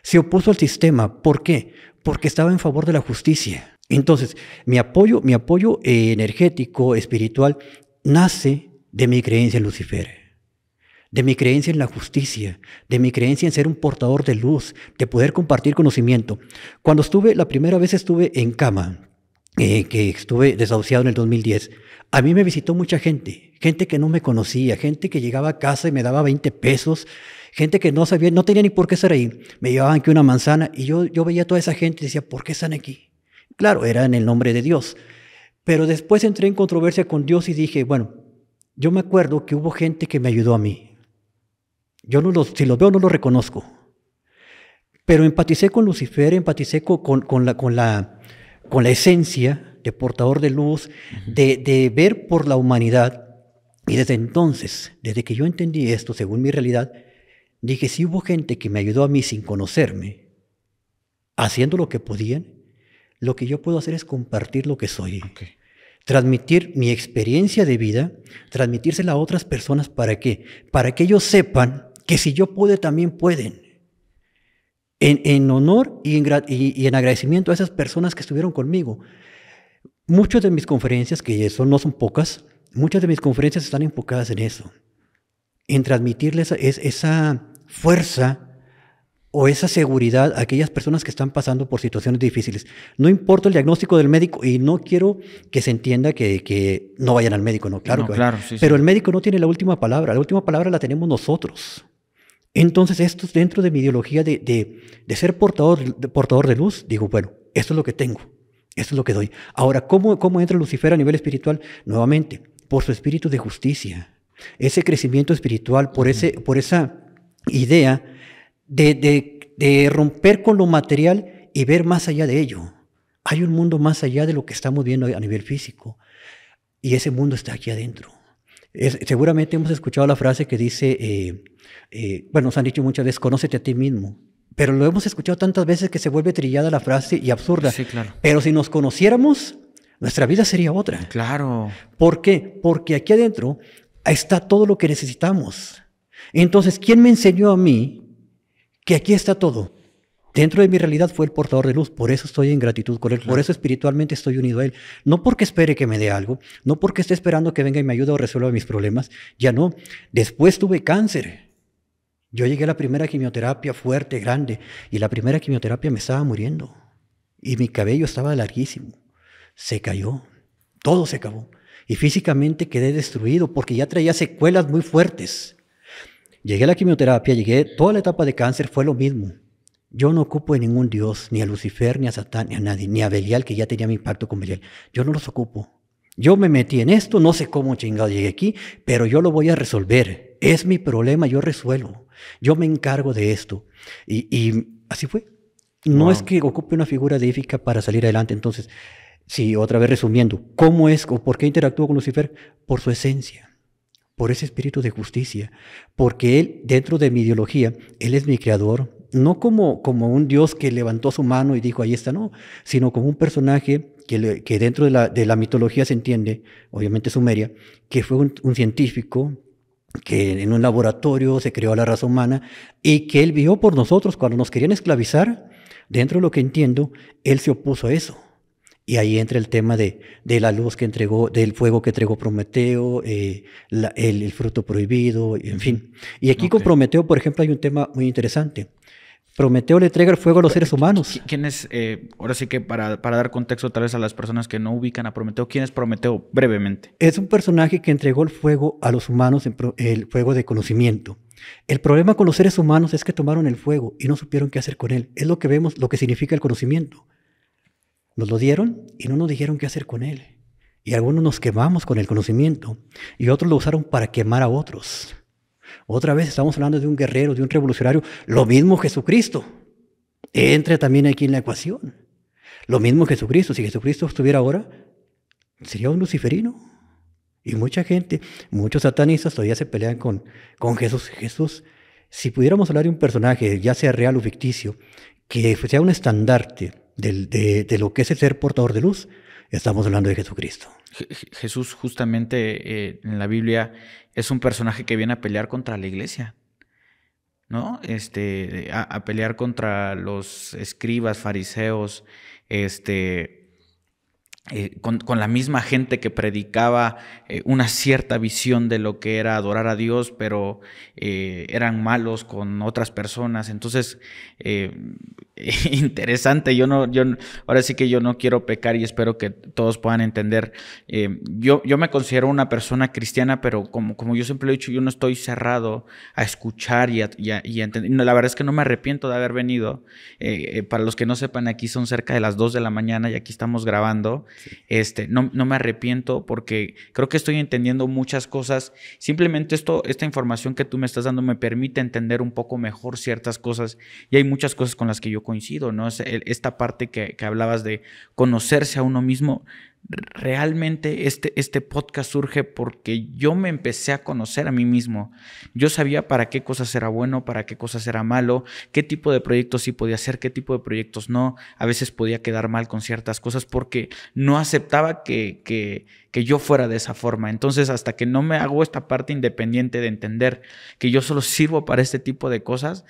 Se opuso al sistema. ¿Por qué? Porque estaba en favor de la justicia. Entonces, mi apoyo, mi apoyo eh, energético, espiritual, nace de mi creencia en Lucifer, de mi creencia en la justicia, de mi creencia en ser un portador de luz, de poder compartir conocimiento. Cuando estuve, la primera vez estuve en cama, eh, que estuve desahuciado en el 2010, a mí me visitó mucha gente gente que no me conocía, gente que llegaba a casa y me daba 20 pesos, gente que no sabía, no tenía ni por qué estar ahí. Me llevaban aquí una manzana y yo, yo veía a toda esa gente y decía, ¿por qué están aquí? Claro, era en el nombre de Dios. Pero después entré en controversia con Dios y dije, bueno, yo me acuerdo que hubo gente que me ayudó a mí. Yo no los, si los veo no los reconozco. Pero empaticé con Lucifer, empaticé con, la, con, la, con la esencia de portador de luz, de, de ver por la humanidad y desde entonces, desde que yo entendí esto, según mi realidad, dije, si hubo gente que me ayudó a mí sin conocerme, haciendo lo que podían, lo que yo puedo hacer es compartir lo que soy. Transmitir mi experiencia de vida, transmitírsela a otras personas para qué? Para que ellos sepan que si yo pude, también pueden. En, honor y en, en agradecimiento a esas personas que estuvieron conmigo. Muchas de mis conferencias, que eso no son pocas, muchas de mis conferencias están enfocadas en eso, en transmitirles esa, fuerza o esa seguridad a aquellas personas que están pasando por situaciones difíciles. No importa el diagnóstico del médico y no quiero que se entienda que, no vayan al médico, no, claro. que claro Pero el médico no tiene la última palabra, la última palabra la tenemos nosotros. Entonces, esto es dentro de mi ideología de, ser portador de, luz, digo, bueno, esto es lo que tengo, esto es lo que doy. Ahora, cómo entra Lucifer a nivel espiritual? Nuevamente, por su espíritu de justicia, ese crecimiento espiritual, por, ese, por esa idea de, de, romper con lo material y ver más allá de ello. Hay un mundo más allá de lo que estamos viendo a nivel físico. Y ese mundo está aquí adentro. seguramente hemos escuchado la frase que dice, eh, eh, bueno, nos han dicho muchas veces, conócete a ti mismo. Pero lo hemos escuchado tantas veces que se vuelve trillada la frase y absurda. Sí, claro. Pero si nos conociéramos, nuestra vida sería otra. Claro. ¿Por qué? Porque aquí adentro está todo lo que necesitamos. Entonces, ¿quién me enseñó a mí que aquí está todo? Dentro de mi realidad fue el portador de luz, por eso estoy en gratitud con él, por eso espiritualmente estoy unido a él. No porque espere que me dé algo, no porque esté esperando que venga y me ayude o resuelva mis problemas, ya no. Después tuve cáncer. Yo llegué a la primera quimioterapia fuerte, grande, y la primera quimioterapia me estaba muriendo y mi cabello estaba larguísimo se cayó, todo se acabó. Y físicamente quedé destruido porque ya traía secuelas muy fuertes. Llegué a la quimioterapia, llegué, toda la etapa de cáncer fue lo mismo. Yo no ocupo de ningún dios, ni a Lucifer, ni a Satán, ni a nadie, ni a Belial, que ya tenía mi pacto con Belial. Yo no los ocupo. Yo me metí en esto, no sé cómo chingado llegué aquí, pero yo lo voy a resolver. Es mi problema, yo resuelvo. Yo me encargo de esto. Y, así fue. No es que ocupe una figura deífica para salir adelante. Entonces, Sí, otra vez resumiendo, ¿cómo es o por qué interactúa con Lucifer? Por su esencia, por ese espíritu de justicia, porque él, dentro de mi ideología, él es mi creador, no como, como un Dios que levantó su mano y dijo, ahí está, no, sino como un personaje que, que dentro de la, mitología se entiende, obviamente sumeria, que fue un, científico que en un laboratorio se creó la raza humana y que él vio por nosotros cuando nos querían esclavizar, dentro de lo que entiendo, él se opuso a eso y ahí entra el tema de, la luz que entregó, del fuego que entregó Prometeo, eh, el, fruto prohibido, en fin. Y aquí con Prometeo, por ejemplo, hay un tema muy interesante. Prometeo le entrega el fuego a los seres humanos. ¿Quién es, eh, ahora sí que para, dar contexto tal vez a las personas que no ubican a Prometeo, ¿quién es Prometeo brevemente? Es un personaje que entregó el fuego a los humanos, el fuego de conocimiento. El problema con los seres humanos es que tomaron el fuego y no supieron qué hacer con él. Es lo que vemos, lo que significa el conocimiento. Nos lo dieron y no nos dijeron qué hacer con él. Y algunos nos quemamos con el conocimiento y otros lo usaron para quemar a otros. Otra vez estamos hablando de un guerrero, de un revolucionario, lo mismo Jesucristo. Entra también aquí en la ecuación. Lo mismo Jesucristo. Si Jesucristo estuviera ahora, sería un luciferino. Y mucha gente, muchos satanistas todavía se pelean con, con Jesús. Jesús, si pudiéramos hablar de un personaje, ya sea real o ficticio, que sea un estandarte de, lo que es el ser portador de luz, estamos hablando de Jesucristo. Jesús justamente eh, en la Biblia es un personaje que viene a pelear contra la iglesia, ¿no? Este, a, pelear contra los escribas, fariseos, este, eh, con, la misma gente que predicaba eh, una cierta visión de lo que era adorar a Dios, pero eran malos con otras personas. Entonces, interesante. Yo no, yo ahora sí que yo no quiero pecar y espero que todos puedan entender. Eh, yo, yo me considero una persona cristiana, pero como, como yo siempre he dicho, yo no estoy cerrado a escuchar y a, y entender. la verdad es que no me arrepiento de haber venido. Eh, eh, para los que no sepan, aquí son cerca de las 2 de la mañana y aquí estamos grabando. Este, no, no me arrepiento porque creo que estoy entendiendo muchas cosas. Simplemente esto, esta información que tú me estás dando me permite entender un poco mejor ciertas cosas y hay muchas cosas con las que yo coincido, ¿no? Es esta parte que, que hablabas de conocerse a uno mismo realmente este, este podcast surge porque yo me empecé a conocer a mí mismo. Yo sabía para qué cosas era bueno, para qué cosas era malo, qué tipo de proyectos sí podía hacer, qué tipo de proyectos no. A veces podía quedar mal con ciertas cosas porque no aceptaba que, yo fuera de esa forma. Entonces, hasta que no me hago esta parte independiente de entender que yo solo sirvo para este tipo de cosas,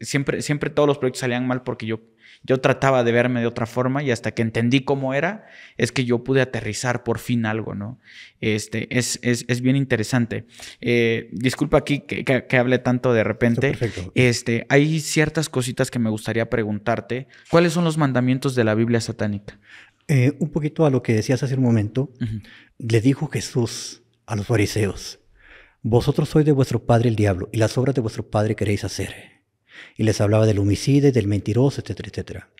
siempre, siempre todos los proyectos salían mal porque yo yo trataba de verme de otra forma y hasta que entendí cómo era, es que yo pude aterrizar por fin algo, ¿no? Este, es, es, bien interesante. Eh, disculpa aquí que, hable tanto de repente. Este, hay ciertas cositas que me gustaría preguntarte. ¿Cuáles son los mandamientos de la Biblia satánica? Eh, un poquito a lo que decías hace un momento, le dijo Jesús a los fariseos, vosotros sois de vuestro padre el diablo y las obras de vuestro padre queréis hacer. Y les hablaba del homicida del mentiroso, etcétera, etcétera.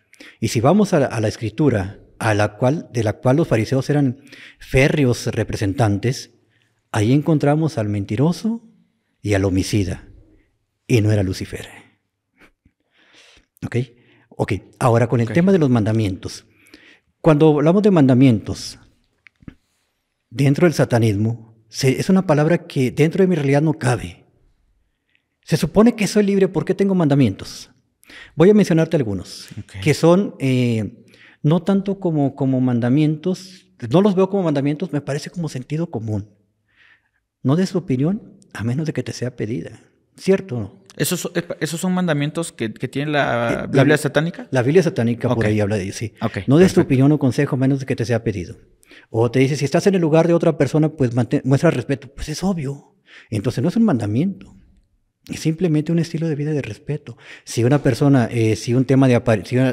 Y si vamos a la, escritura, a la cual, de la cual los fariseos eran férreos representantes, ahí encontramos al mentiroso y al homicida. Y no era Lucifer. ¿Ok? Ok, ahora con el tema de los mandamientos. Cuando hablamos de mandamientos, dentro del satanismo, es una palabra que dentro de mi realidad no cabe. Se supone que soy libre porque tengo mandamientos. Voy a mencionarte algunos, que son eh, no tanto como, como mandamientos, no los veo como mandamientos, me parece como sentido común. No des tu opinión a menos de que te sea pedida. ¿Cierto no? ¿Esos, son mandamientos que, que tiene la, eh, la, Biblia satánica? La Biblia satánica por ahí habla de sí. no des tu opinión o consejo a menos de que te sea pedido. O te dice, si estás en el lugar de otra persona, pues muestra respeto. Pues es obvio. Entonces no es un mandamiento simplemente un estilo de vida de respeto. Si una persona, eh, si un tema de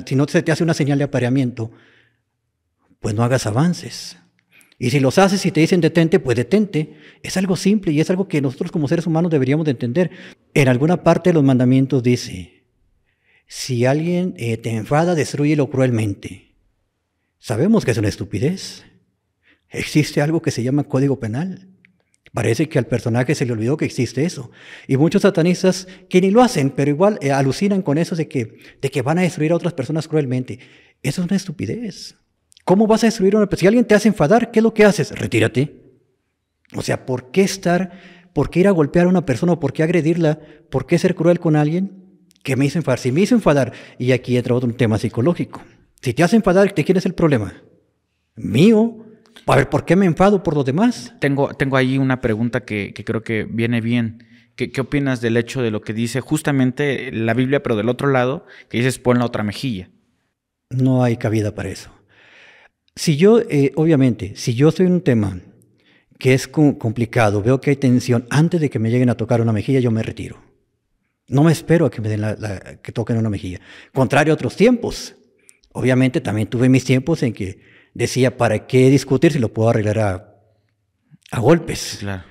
si, no se te hace una señal de apareamiento, pues no hagas avances. Y si los haces y te dicen detente, pues detente. Es algo simple y es algo que nosotros como seres humanos deberíamos de entender. En alguna parte de los mandamientos dice, si alguien eh, te enfada, destruyelo cruelmente. Sabemos que es una estupidez. Existe algo que se llama código penal. Parece que al personaje se le olvidó que existe eso. Y muchos satanistas que ni lo hacen, pero igual eh, alucinan con eso de que, de que van a destruir a otras personas cruelmente. Eso es una estupidez. ¿Cómo vas a destruir a una persona? Si alguien te hace enfadar, ¿qué es lo que haces? Retírate. O sea, ¿por qué estar, por qué ir a golpear a una persona, por qué agredirla, por qué ser cruel con alguien que me hizo enfadar? Si me hizo enfadar, y aquí entra otro tema psicológico. Si te hace enfadar, ¿de quién es el problema? Mío a ver, ¿por qué me enfado por los demás? Tengo, tengo ahí una pregunta que, creo que viene bien. ¿Qué, opinas del hecho de lo que dice justamente la Biblia, pero del otro lado, que dices pon la otra mejilla? No hay cabida para eso. Si yo, eh, obviamente, si yo soy un tema que es complicado, veo que hay tensión, antes de que me lleguen a tocar una mejilla, yo me retiro. No me espero a que me den la, que toquen una mejilla. Contrario a otros tiempos. Obviamente también tuve mis tiempos en que decía, ¿para qué discutir si lo puedo arreglar a, golpes? Claro.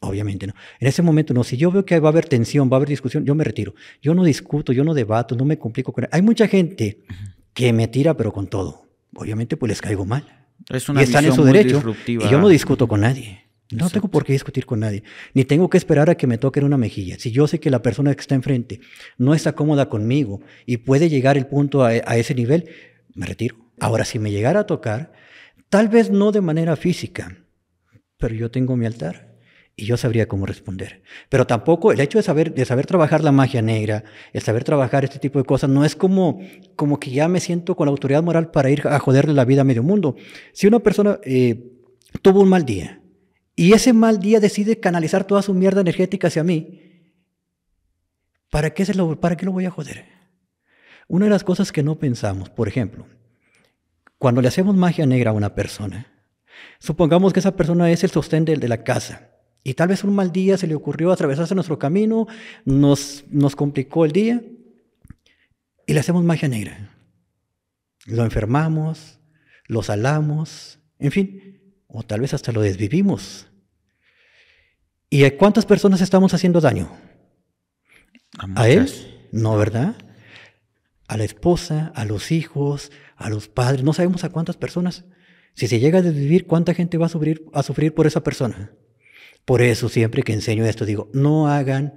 Obviamente no. En ese momento no. Si yo veo que va a haber tensión, va a haber discusión, yo me retiro. Yo no discuto, yo no debato, no me complico con... Hay mucha gente que me tira, pero con todo. Obviamente pues les caigo mal. Es y están en su derecho. Y yo no discuto con nadie. No tengo por qué discutir con nadie. Ni tengo que esperar a que me toquen una mejilla. Si yo sé que la persona que está enfrente no está cómoda conmigo y puede llegar el punto a ese nivel, me retiro. Ahora, si me llegara a tocar, tal vez no de manera física, pero yo tengo mi altar y yo sabría cómo responder. Pero tampoco el hecho de saber, de saber trabajar la magia negra, el saber trabajar este tipo de cosas, no es como, como que ya me siento con la autoridad moral para ir a joderle la vida a medio mundo. Si una persona eh, tuvo un mal día y ese mal día decide canalizar toda su mierda energética hacia mí, ¿para qué, es para qué lo voy a joder? Una de las cosas que no pensamos, por ejemplo, cuando le hacemos magia negra a una persona, supongamos que esa persona es el sostén de, de la casa. Y tal vez un mal día se le ocurrió atravesarse nuestro camino, nos, nos complicó el día y le hacemos magia negra. Lo enfermamos, lo salamos, en fin, o tal vez hasta lo desvivimos. ¿Y a cuántas personas estamos haciendo daño? ¿A, ¿A él? No, ¿verdad? A la esposa, a los hijos, a los padres, no sabemos a cuántas personas. Si se llega a desvivir, ¿cuánta gente va a sufrir, a sufrir por esa persona? Por eso siempre que enseño esto digo, no hagan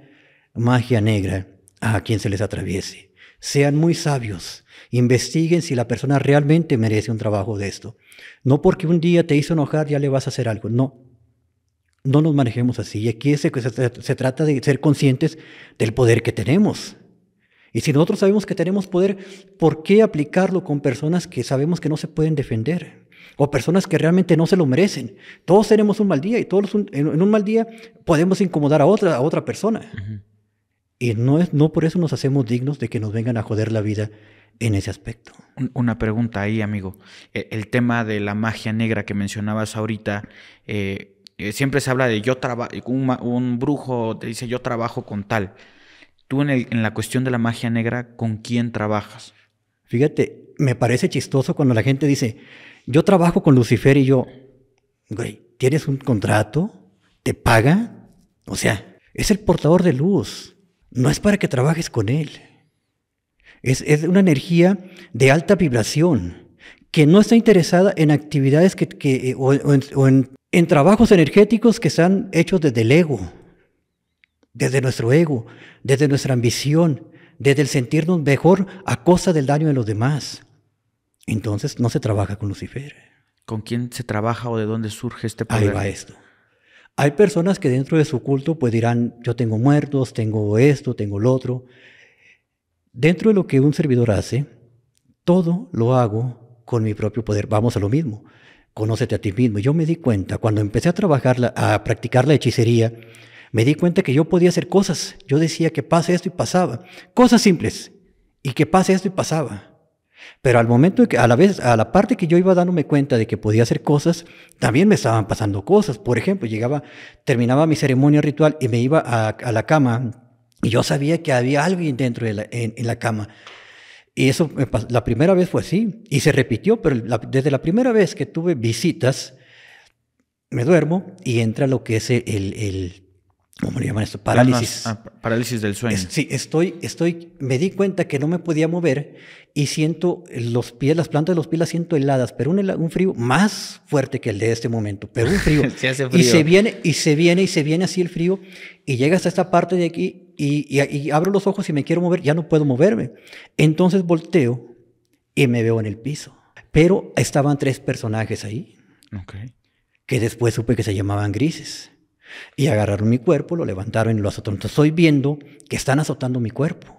magia negra a quien se les atraviese. Sean muy sabios, investiguen si la persona realmente merece un trabajo de esto. No porque un día te hizo enojar ya le vas a hacer algo, no. No nos manejemos así. Y aquí se, se trata de ser conscientes del poder que tenemos. Y si nosotros sabemos que tenemos poder, ¿por qué aplicarlo con personas que sabemos que no se pueden defender? O personas que realmente no se lo merecen. Todos tenemos un mal día y todos en, un mal día podemos incomodar a otra, a otra persona. Y no, es, no por eso nos hacemos dignos de que nos vengan a joder la vida en ese aspecto. Una pregunta ahí, amigo. E, el, tema de la magia negra que mencionabas ahorita, eh, eh, siempre se habla de yo trabajo, un, un, brujo te dice yo trabajo con tal. Tú en, la cuestión de la magia negra, ¿con quién trabajas? Fíjate, me parece chistoso cuando la gente dice, yo trabajo con Lucifer y yo, güey, ¿tienes un contrato? ¿Te paga? O sea, es el portador de luz. No es para que trabajes con él. Es, una energía de alta vibración que no está interesada en actividades que, eh, o, en, trabajos energéticos que sean hechos desde el ego desde nuestro ego, desde nuestra ambición, desde el sentirnos mejor a costa del daño de los demás. Entonces no se trabaja con Lucifer. ¿Con quién se trabaja o de dónde surge este poder? Ahí va esto. Hay personas que dentro de su culto pues dirán, yo tengo muertos, tengo esto, tengo lo otro. Dentro de lo que un servidor hace, todo lo hago con mi propio poder. Vamos a lo mismo. Conócete a ti mismo. Yo me di cuenta cuando empecé a trabajar, a practicar la hechicería, me di cuenta que yo podía hacer cosas. Yo decía que pase esto y pasaba. Cosas simples. Y que pase esto y pasaba. Pero al momento que, a la vez, a la parte que yo iba dándome cuenta de que podía hacer cosas, también me estaban pasando cosas. Por ejemplo, llegaba, terminaba mi ceremonia ritual y me iba a, la cama y yo sabía que había alguien dentro de la, en, la cama. Y eso, la primera vez fue así y se repitió, pero desde la primera vez que tuve visitas, me duermo y entra lo que es el, el ¿Cómo le llaman esto? Parálisis. Ah, parálisis del sueño. sí, estoy, estoy, me di cuenta que no me podía mover y siento los pies, las plantas de los pies las siento heladas, pero un, frío más fuerte que el de este momento, pero un frío. se hace frío. Y se viene, y se viene, y se viene así el frío y llega hasta esta parte de aquí y, y, abro los ojos y me quiero mover, ya no puedo moverme. Entonces volteo y me veo en el piso. Pero estaban tres personajes ahí. Que después supe que se llamaban grises. Y agarraron mi cuerpo, lo levantaron y lo azotaron. estoy viendo que están azotando mi cuerpo.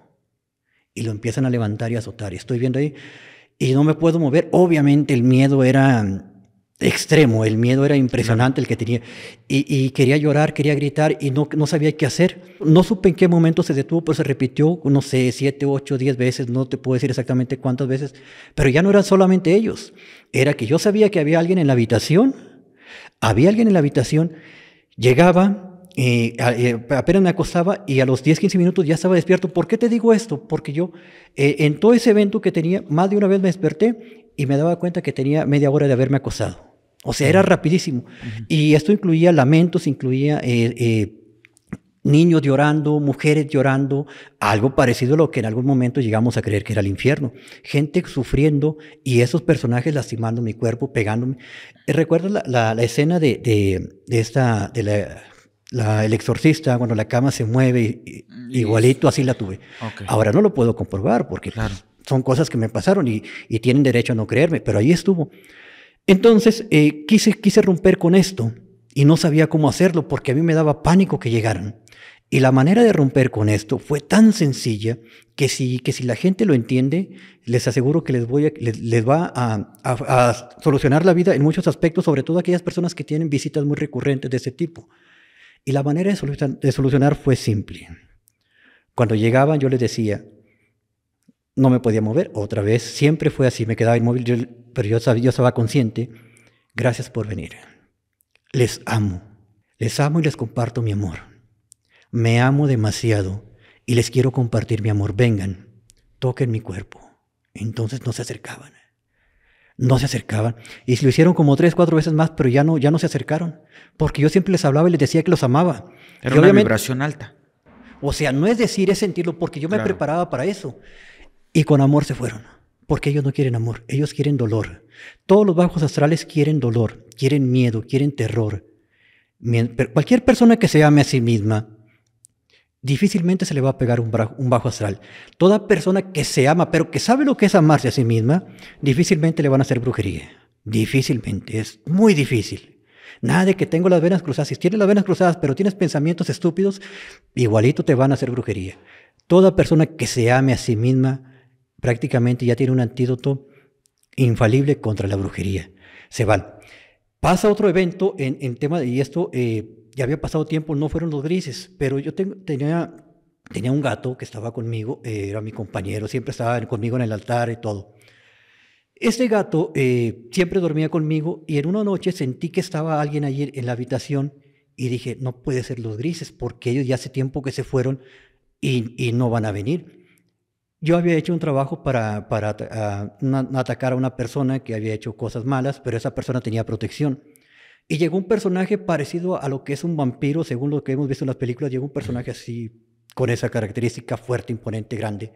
Y lo empiezan a levantar y azotar. Y estoy viendo ahí. Y no me puedo mover. Obviamente el miedo era extremo, el miedo era impresionante el que tenía. Y, quería llorar, quería gritar y no, no, sabía qué hacer. No supe en qué momento se detuvo, pero se repitió, no sé, siete, ocho, diez veces, no te puedo decir exactamente cuántas veces. Pero ya no eran solamente ellos, era que yo sabía que había alguien en la habitación, había alguien en la habitación Llegaba, apenas me acostaba y a los 10, 15 minutos ya estaba despierto. ¿Por qué te digo esto? Porque yo eh, en todo ese evento que tenía, más de una vez me desperté y me daba cuenta que tenía media hora de haberme acostado. O sea, era rapidísimo. Y esto incluía lamentos, incluía eh, eh, niños llorando, mujeres llorando, algo parecido a lo que en algún momento llegamos a creer que era el infierno. Gente sufriendo y esos personajes lastimando mi cuerpo, pegándome. Recuerdo la, escena de, esta, de el exorcista, cuando la cama se mueve, igualito así la tuve. Ahora no lo puedo comprobar porque son cosas que me pasaron y, tienen derecho a no creerme, pero ahí estuvo. Entonces eh, quise, quise romper con esto y no sabía cómo hacerlo porque a mí me daba pánico que llegaran. Y la manera de romper con esto fue tan sencilla que si, que si la gente lo entiende, les aseguro que les, voy a, les, va a, solucionar la vida en muchos aspectos, sobre todo aquellas personas que tienen visitas muy recurrentes de ese tipo. Y la manera de, solucionar fue simple. Cuando llegaban yo les decía, no me podía mover, otra vez, siempre fue así, me quedaba inmóvil, pero yo, sabía, yo estaba consciente, gracias por venir. Les amo, les amo y les comparto mi amor. Me amo demasiado y les quiero compartir mi amor. Vengan, toquen mi cuerpo. Entonces no se acercaban. No se acercaban. Y se lo hicieron como tres, cuatro veces más, pero ya no, ya no se acercaron. Porque yo siempre les hablaba y les decía que los amaba. Era una vibración alta. O sea, no es decir, es sentirlo, porque yo me preparaba para eso. Y con amor se fueron. Porque ellos no quieren amor, ellos quieren dolor. Todos los bajos astrales quieren dolor, quieren miedo, quieren terror. Cualquier persona que se ame a sí misma difícilmente se le va a pegar un, bajo astral. Toda persona que se ama, pero que sabe lo que es amarse a sí misma, difícilmente le van a hacer brujería. Difícilmente, es muy difícil. Nada de que tengo las venas cruzadas. Si tienes las venas cruzadas, pero tienes pensamientos estúpidos, igualito te van a hacer brujería. Toda persona que se ame a sí misma prácticamente ya tiene un antídoto infalible contra la brujería. Se van. Pasa otro evento en, tema, de, y esto eh, ya había pasado tiempo, no fueron los grises, pero yo tenía, un gato que estaba conmigo, eh, era mi compañero, siempre estaba conmigo en el altar y todo. Este gato eh, siempre dormía conmigo y en una noche sentí que estaba alguien allí en la habitación y dije, no puede ser los grises porque ellos ya hace tiempo que se fueron y, no van a venir. Yo había hecho un trabajo para, atacar a una persona que había hecho cosas malas, pero esa persona tenía protección. Y llegó un personaje parecido a lo que es un vampiro, según lo que hemos visto en las películas, llegó un personaje así, con esa característica fuerte, imponente, grande.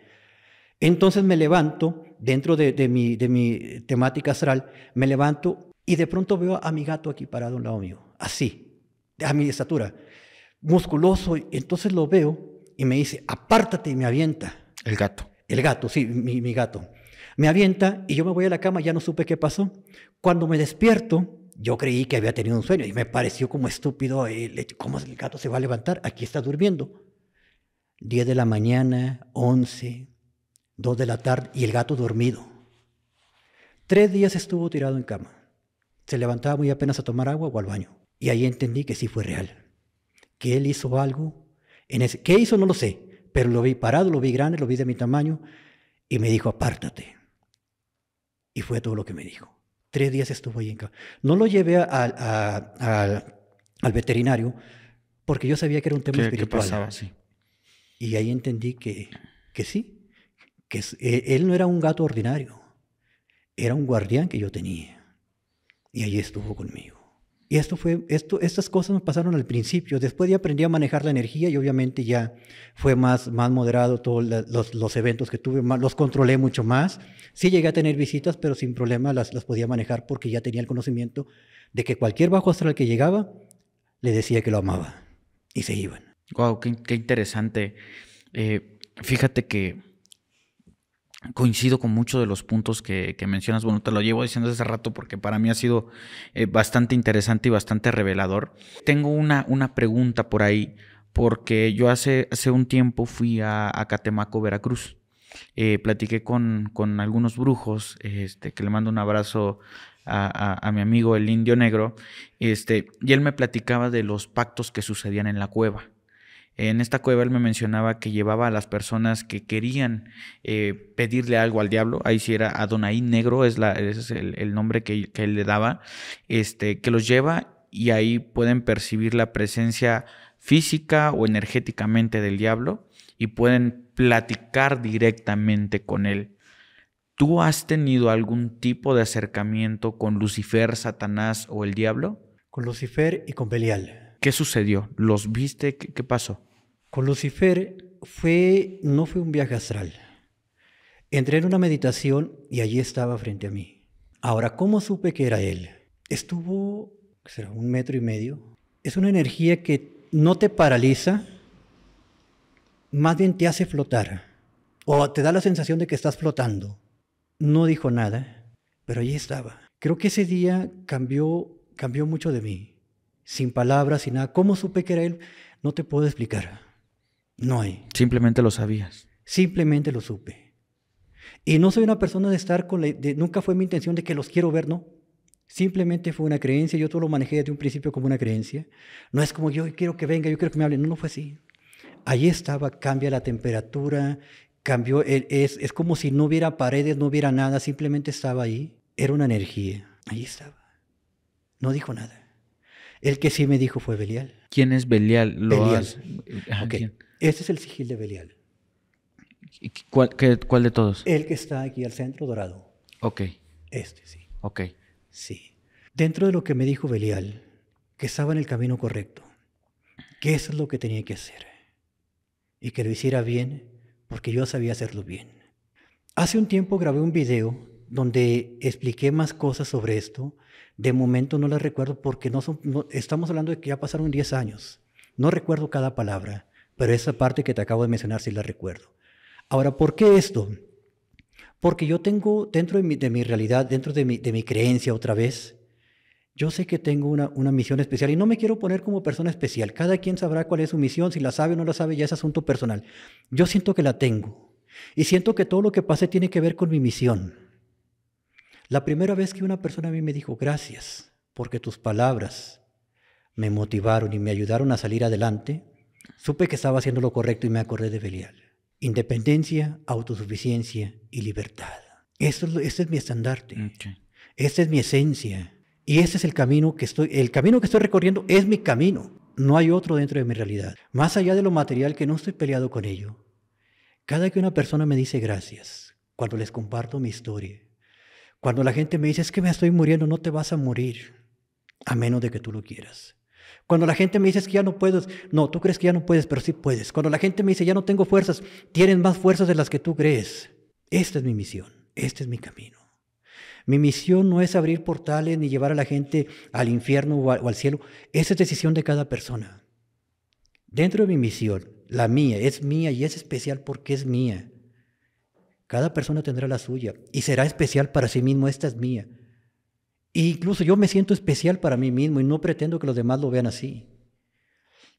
Entonces me levanto, dentro de, mi, de mi temática astral, me levanto y de pronto veo a mi gato aquí parado a un lado mío, así, a mi estatura, musculoso. Entonces lo veo y me dice, apártate y me avienta. El gato. El gato, sí, mi, mi gato. Me avienta y yo me voy a la cama, ya no supe qué pasó. Cuando me despierto, yo creí que había tenido un sueño y me pareció como estúpido, ¿cómo el gato se va a levantar? Aquí está durmiendo. 10 de la mañana, 11, 2 de la tarde y el gato dormido. Tres días estuvo tirado en cama. Se levantaba muy apenas a tomar agua o al baño. Y ahí entendí que sí fue real. Que él hizo algo. En ese, ¿Qué hizo? No lo sé. Pero lo vi parado, lo vi grande, lo vi de mi tamaño. Y me dijo, apártate. Y fue todo lo que me dijo. Tres días estuvo ahí en No lo llevé al veterinario porque yo sabía que era un tema espiritual. Y ahí entendí que, que sí, que e, él no era un gato ordinario, era un guardián que yo tenía. Y ahí estuvo conmigo. Y esto fue, esto, estas cosas me pasaron al principio. Después ya aprendí a manejar la energía y obviamente ya fue más, más moderado todos los, eventos que tuve, los controlé mucho más. Sí llegué a tener visitas, pero sin problema las, podía manejar porque ya tenía el conocimiento de que cualquier bajo astral que llegaba le decía que lo amaba y se iban. Wow, qué, interesante. Eh, fíjate que Coincido con muchos de los puntos que, mencionas. Bueno, te lo llevo diciendo hace rato porque para mí ha sido eh, bastante interesante y bastante revelador. Tengo una, una pregunta por ahí, porque yo hace, hace un tiempo fui a, Catemaco, Veracruz. Eh, platiqué con, con, algunos brujos, este, que le mando un abrazo a, a, mi amigo el Indio Negro, este, y él me platicaba de los pactos que sucedían en la cueva. En esta cueva él me mencionaba que llevaba a las personas que querían eh, pedirle algo al diablo, ahí sí era Adonai Negro, es es el, nombre que, él le daba, este, que los lleva y ahí pueden percibir la presencia física o energéticamente del diablo y pueden platicar directamente con él. ¿Tú has tenido algún tipo de acercamiento con Lucifer, Satanás o el diablo? Con Lucifer y con Belial. ¿Qué sucedió? ¿Los viste? ¿Qué, pasó? Con Lucifer fue, no fue un viaje astral. Entré en una meditación y allí estaba frente a mí. Ahora, ¿cómo supe que era él? Estuvo, será un metro y medio. Es una energía que no te paraliza, más bien te hace flotar. O te da la sensación de que estás flotando. No dijo nada, pero allí estaba. Creo que ese día cambió, cambió mucho de mí. Sin palabras, sin nada. ¿Cómo supe que era él? No te puedo explicar. No hay. Simplemente lo sabías. Simplemente lo supe. Y no soy una persona de estar con la... nunca fue mi intención de que los quiero ver, no. Simplemente fue una creencia, yo todo lo manejé desde un principio como una creencia. No es como yo quiero que venga, yo quiero que me hable. No, no fue así. Ahí estaba, cambia la temperatura, cambió, es, es como si no hubiera paredes, no hubiera nada, simplemente estaba ahí. Era una energía, ahí estaba. No dijo nada. El que sí me dijo fue Belial. ¿Quién es Belial? Belial. Este es el sigil de Belial. ¿Cuál, de todos? El que está aquí al centro, dorado. Ok. Este, sí. Ok. Sí. Dentro de lo que me dijo Belial, que estaba en el camino correcto, que eso es lo que tenía que hacer, y que lo hiciera bien, porque yo sabía hacerlo bien. Hace un tiempo grabé un video donde expliqué más cosas sobre esto. De momento no las recuerdo porque no, estamos hablando de que ya pasaron 10 años. No recuerdo cada palabra pero esa parte que te acabo de mencionar sí la recuerdo. Ahora, ¿por qué esto? Porque yo tengo dentro de mi, realidad, dentro de mi, creencia otra vez, yo sé que tengo una, una, misión especial y no me quiero poner como persona especial. Cada quien sabrá cuál es su misión, si la sabe o no la sabe, ya es asunto personal. Yo siento que la tengo y siento que todo lo que pase tiene que ver con mi misión. La primera vez que una persona a mí me dijo gracias porque tus palabras me motivaron y me ayudaron a salir adelante, Supe que estaba haciendo lo correcto y me acordé de Belial. Independencia, autosuficiencia y libertad. es, este es mi estandarte. Esta es mi esencia. Y este es el camino que estoy, el camino que estoy recorriendo es mi camino. No hay otro dentro de mi realidad. Más allá de lo material que no estoy peleado con ello. Cada que una persona me dice gracias, cuando les comparto mi historia, cuando la gente me dice es que me estoy muriendo, no te vas a morir, a menos de que tú lo quieras. Cuando la gente me dice que ya no puedes, no, tú crees que ya no puedes, pero sí puedes. Cuando la gente me dice ya no tengo fuerzas, tienen más fuerzas de las que tú crees. Esta es mi misión, este es mi camino. Mi misión no es abrir portales ni llevar a la gente al infierno o, o al cielo. Esa es decisión de cada persona. Dentro de mi misión, la mía, es mía y es especial porque es mía. Cada persona tendrá la suya y será especial para sí mismo, esta es mía. E incluso yo me siento especial para mí mismo y no pretendo que los demás lo vean así.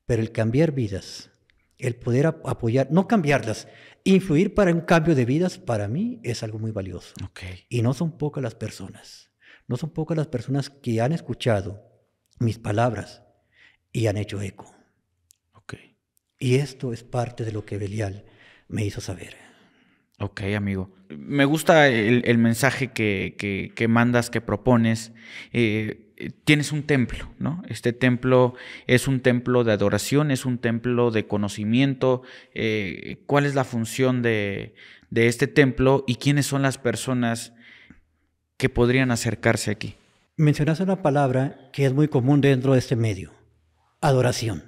Pero el cambiar vidas, el poder apoyar, no cambiarlas, influir para un cambio de vidas, para mí es algo muy valioso. Y no son pocas las personas, no son pocas las personas que han escuchado mis palabras y han hecho eco. Y esto es parte de lo que Belial me hizo saber. Ok, amigo. Me gusta el, mensaje que, mandas, que propones. Eh, tienes un templo, ¿no? Este templo es un templo de adoración, es un templo de conocimiento. Eh, ¿Cuál es la función de, de este templo y quiénes son las personas que podrían acercarse aquí? Mencionas una palabra que es muy común dentro de este medio, adoración.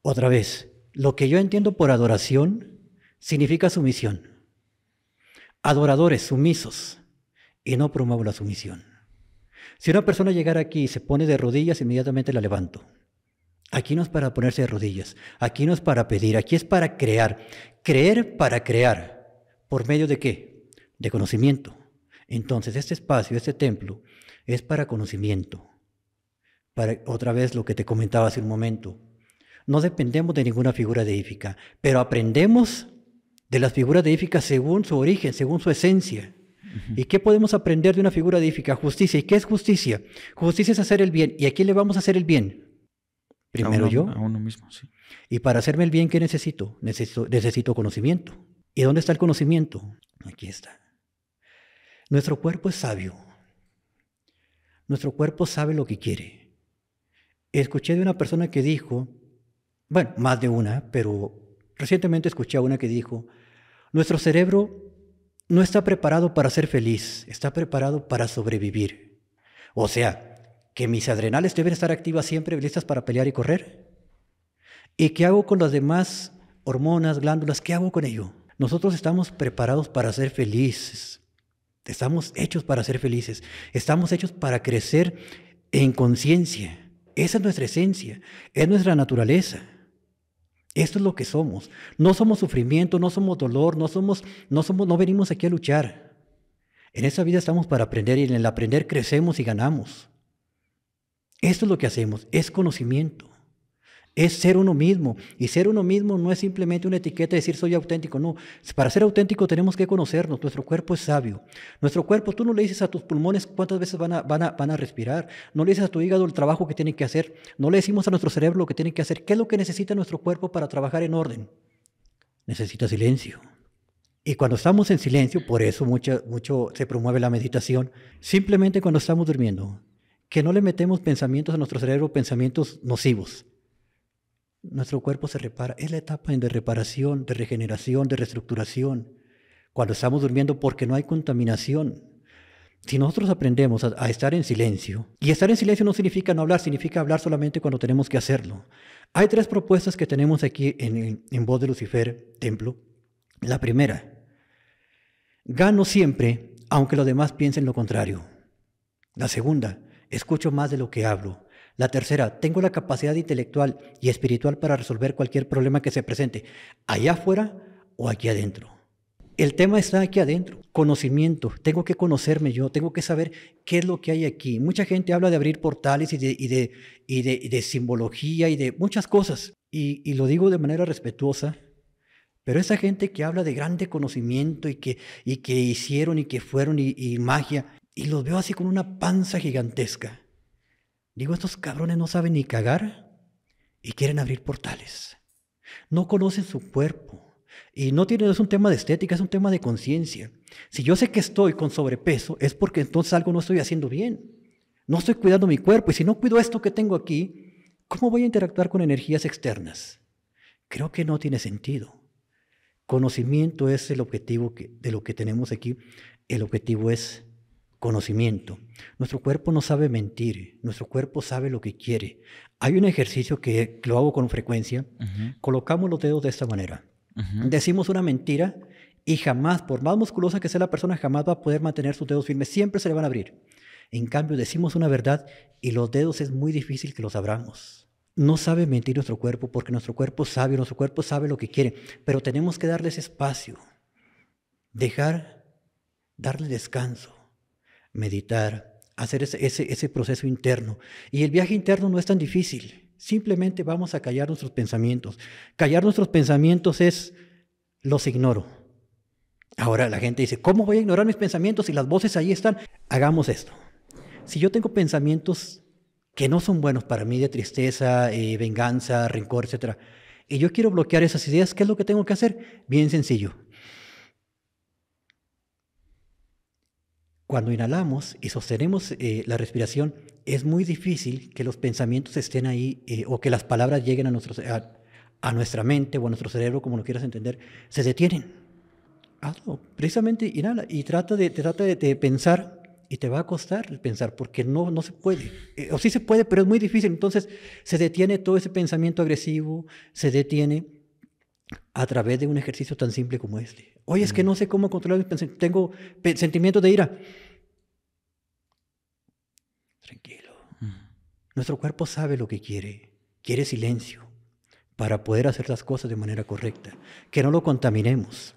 Otra vez, lo que yo entiendo por adoración significa sumisión. Adoradores, sumisos, y no promuevo la sumisión. Si una persona llegara aquí y se pone de rodillas, inmediatamente la levanto. Aquí no es para ponerse de rodillas, aquí no es para pedir, aquí es para crear. Creer para crear. ¿Por medio de qué? De conocimiento. Entonces, este espacio, este templo, es para conocimiento. Para, otra vez lo que te comentaba hace un momento. No dependemos de ninguna figura deífica, pero aprendemos de las figuras deíficas según su origen, según su esencia. ¿Y qué podemos aprender de una figura deífica? Justicia. ¿Y qué es justicia? Justicia es hacer el bien. ¿Y a quién le vamos a hacer el bien? Primero yo. A uno mismo, sí. Y para hacerme el bien, ¿qué necesito? necesito? Necesito conocimiento. ¿Y dónde está el conocimiento? Aquí está. Nuestro cuerpo es sabio. Nuestro cuerpo sabe lo que quiere. Escuché de una persona que dijo, bueno, más de una, pero recientemente escuché a una que dijo, nuestro cerebro no está preparado para ser feliz, está preparado para sobrevivir. O sea, que mis adrenales deben estar activas siempre, listas para pelear y correr. ¿Y qué hago con las demás hormonas, glándulas? ¿Qué hago con ello? Nosotros estamos preparados para ser felices. Estamos hechos para ser felices. Estamos hechos para crecer en conciencia. Esa es nuestra esencia, es nuestra naturaleza. Esto es lo que somos. No somos sufrimiento, no somos dolor, no somos, no somos, no venimos aquí a luchar. En esta vida estamos para aprender y en el aprender crecemos y ganamos. Esto es lo que hacemos, es conocimiento es ser uno mismo. Y ser uno mismo no es simplemente una etiqueta de decir soy auténtico, no. Para ser auténtico tenemos que conocernos. Nuestro cuerpo es sabio. Nuestro cuerpo, tú no le dices a tus pulmones cuántas veces van a, respirar. No le dices a tu hígado el trabajo que tiene que hacer. No le decimos a nuestro cerebro lo que tiene que hacer. ¿Qué es lo que necesita nuestro cuerpo para trabajar en orden? Necesita silencio. Y cuando estamos en silencio, por eso mucho, mucho se promueve la meditación, simplemente cuando estamos durmiendo, que no le metemos pensamientos a nuestro cerebro, pensamientos nocivos nuestro cuerpo se repara. Es la etapa de reparación, de regeneración, de reestructuración. Cuando estamos durmiendo porque no hay contaminación. Si nosotros aprendemos a, estar en silencio, y estar en silencio no significa no hablar, significa hablar solamente cuando tenemos que hacerlo. Hay tres propuestas que tenemos aquí en Voz de Lucifer, Templo. La primera, gano siempre aunque los demás piensen lo contrario. La segunda, escucho más de lo que hablo. La tercera, tengo la capacidad intelectual y espiritual para resolver cualquier problema que se presente, allá afuera o aquí adentro. El tema está aquí adentro, conocimiento. Tengo que conocerme yo, tengo que saber qué es lo que hay aquí. Mucha gente habla de abrir portales y de, simbología y de muchas cosas. Y, lo digo de manera respetuosa, pero esa gente que habla de grande conocimiento y que, hicieron y que fueron y, magia, y los veo así con una panza gigantesca. Digo, estos cabrones no saben ni cagar y quieren abrir portales. No conocen su cuerpo. Y no tiene, es un tema de estética, es un tema de conciencia. Si yo sé que estoy con sobrepeso, es porque entonces algo no estoy haciendo bien. No estoy cuidando mi cuerpo. Y si no cuido esto que tengo aquí, ¿cómo voy a interactuar con energías externas? Creo que no tiene sentido. Conocimiento es el objetivo de lo que tenemos aquí. El objetivo es conocimiento. Nuestro cuerpo no sabe mentir, nuestro cuerpo sabe lo que quiere. Hay un ejercicio que lo hago con frecuencia. Colocamos los dedos de esta manera. Decimos una mentira y jamás, por más musculosa que sea la persona, jamás va a poder mantener sus dedos firmes. Siempre se le van a abrir. En cambio, decimos una verdad y los dedos es muy difícil que los abramos. No sabe mentir nuestro cuerpo porque nuestro cuerpo sabe, nuestro cuerpo sabe lo que quiere, pero tenemos que darle ese espacio, dejar, darle descanso meditar, hacer ese, proceso interno. Y el viaje interno no es tan difícil. Simplemente vamos a callar nuestros pensamientos. Callar nuestros pensamientos es los ignoro. Ahora la gente dice, ¿cómo voy a ignorar mis pensamientos si las voces ahí están? Hagamos esto. Si yo tengo pensamientos que no son buenos para mí de tristeza, eh, venganza, rencor, etc., y yo quiero bloquear esas ideas, ¿qué es lo que tengo que hacer? Bien sencillo. Cuando inhalamos y sostenemos eh, la respiración, es muy difícil que los pensamientos estén ahí eh, o que las palabras lleguen a, nuestro, a, nuestra mente o a nuestro cerebro, como lo quieras entender, se detienen. Hazlo, precisamente inhala y trata de, trata de, pensar y te va a costar pensar porque no, no se puede. Eh, o sí se puede, pero es muy difícil. Entonces se detiene todo ese pensamiento agresivo, se detiene a través de un ejercicio tan simple como este oye, es que no sé cómo controlar, tengo sentimientos de ira. Tranquilo. Nuestro cuerpo sabe lo que quiere. Quiere silencio para poder hacer las cosas de manera correcta. Que no lo contaminemos.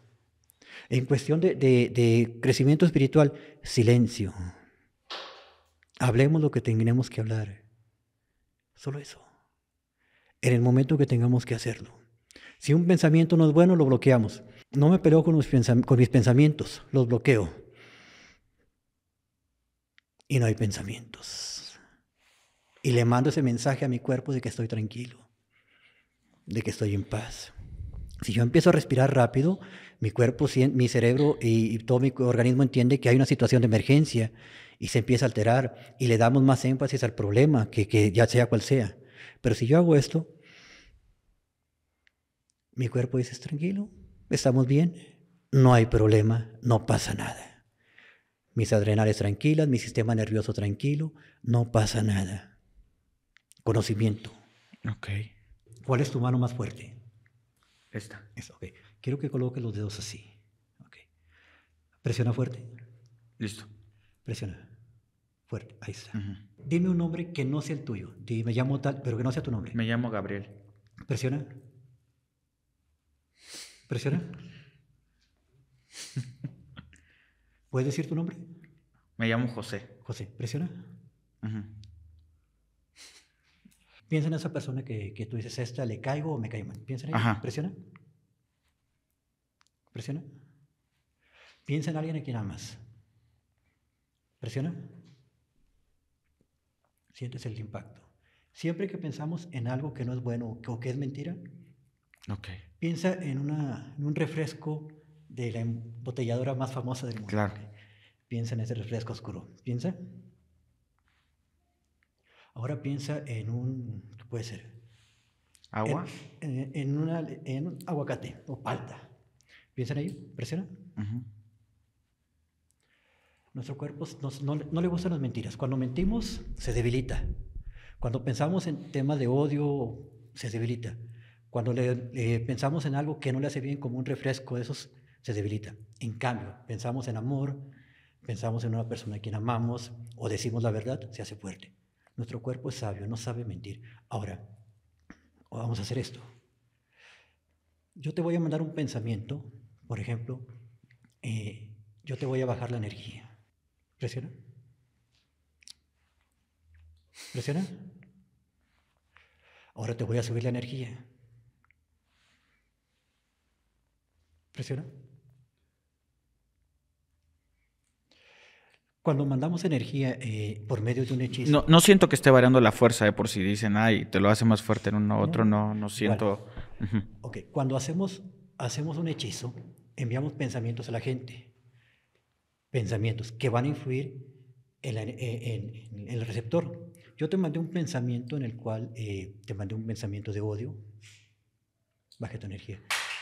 En cuestión de, de crecimiento espiritual, silencio. Hablemos lo que tengamos que hablar. Solo eso. En el momento que tengamos que hacerlo. Si un pensamiento no es bueno, lo bloqueamos. No me peleo con, mis pensamientos, los bloqueo. Y no hay pensamientos. Y le mando ese mensaje a mi cuerpo de que estoy tranquilo, de que estoy en paz. Si yo empiezo a respirar rápido, mi cuerpo, mi cerebro y, todo mi organismo entiende que hay una situación de emergencia y se empieza a alterar y le damos más énfasis al problema, que ya sea cual sea. Pero si yo hago esto, mi cuerpo dice, tranquilo, estamos bien, no hay problema, no pasa nada. Mis adrenales tranquilas, mi sistema nervioso tranquilo, no pasa nada. Conocimiento. Ok. ¿Cuál es tu mano más fuerte? Esta. Quiero que coloques los dedos así. Presiona fuerte. Listo. Presiona. Fuerte. Ahí está. Dime un nombre que no sea el tuyo. Dime, me llamo tal, pero que no sea tu nombre. Me llamo Gabriel. Presiona. Presiona. ¿Puedes decir tu nombre? Me llamo José. José, presiona. Piensa en esa persona que, tú dices, esta le caigo o me caigo mal. Piensa en ella. Presiona. Presiona. Piensa en alguien a quien amas. Presiona. Sientes el impacto. Siempre que pensamos en algo que no es bueno o que es mentira, okay. Piensa en, en un refresco de la embotelladora más famosa del mundo. Piensa en ese refresco oscuro. Piensa. Ahora piensa en un, ¿qué puede ser? ¿Agua? En, un aguacate o palta. Piensa en ello, presiona. Nuestro cuerpo no, no, le gustan las mentiras. Cuando mentimos, se debilita. Cuando pensamos en temas de odio, se debilita. Cuando pensamos en algo que no le hace bien, como un refresco eso esos, se debilita. En cambio, pensamos en amor, pensamos en una persona a quien amamos o decimos la verdad, se hace fuerte. Nuestro cuerpo es sabio, no sabe mentir. Ahora, vamos a hacer esto. Yo te voy a mandar un pensamiento, por ejemplo, eh, yo te voy a bajar la energía. Presiona. Presiona. Ahora te voy a subir la energía. Presiona. Cuando mandamos energía eh, por medio de un hechizo. No, siento que esté variando la fuerza eh, por si dicen, ay, te lo hace más fuerte en uno u otro, no, no siento. Ok, cuando hacemos, hacemos un hechizo, enviamos pensamientos a la gente. Pensamientos que van a influir en, el receptor. Yo te mandé un pensamiento en el cual eh, te mandé un pensamiento de odio. Baje tu energía.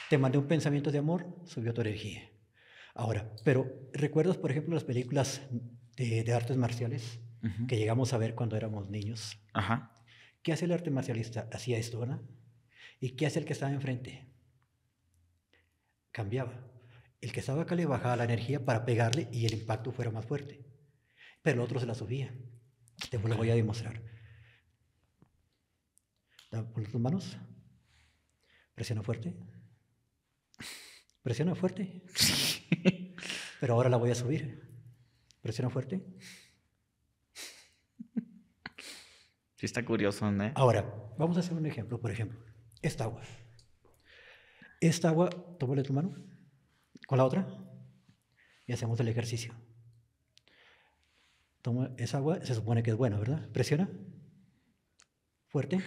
Te mandé un pensamiento de amor, subió tu energía. Ahora, pero ¿recuerdas, por ejemplo, las películas de, artes marciales que llegamos a ver cuando éramos niños? Ajá. ¿Qué hace el arte marcialista? Hacía esto, ¿verdad? ¿Y qué hace el que estaba enfrente? Cambiaba. El que estaba acá le bajaba la energía para pegarle y el impacto fuera más fuerte. Pero el otro se la subía. Te lo voy a demostrar. Pon tus manos. Presiona fuerte. Presiona fuerte. Pero ahora la voy a subir. Presiona fuerte. Sí, está curioso, Ahora, vamos a hacer un ejemplo. Por ejemplo, esta agua. Esta agua, de tu mano con la otra y hacemos el ejercicio. Toma esa agua, se supone que es buena, ¿verdad? Presiona. Fuerte.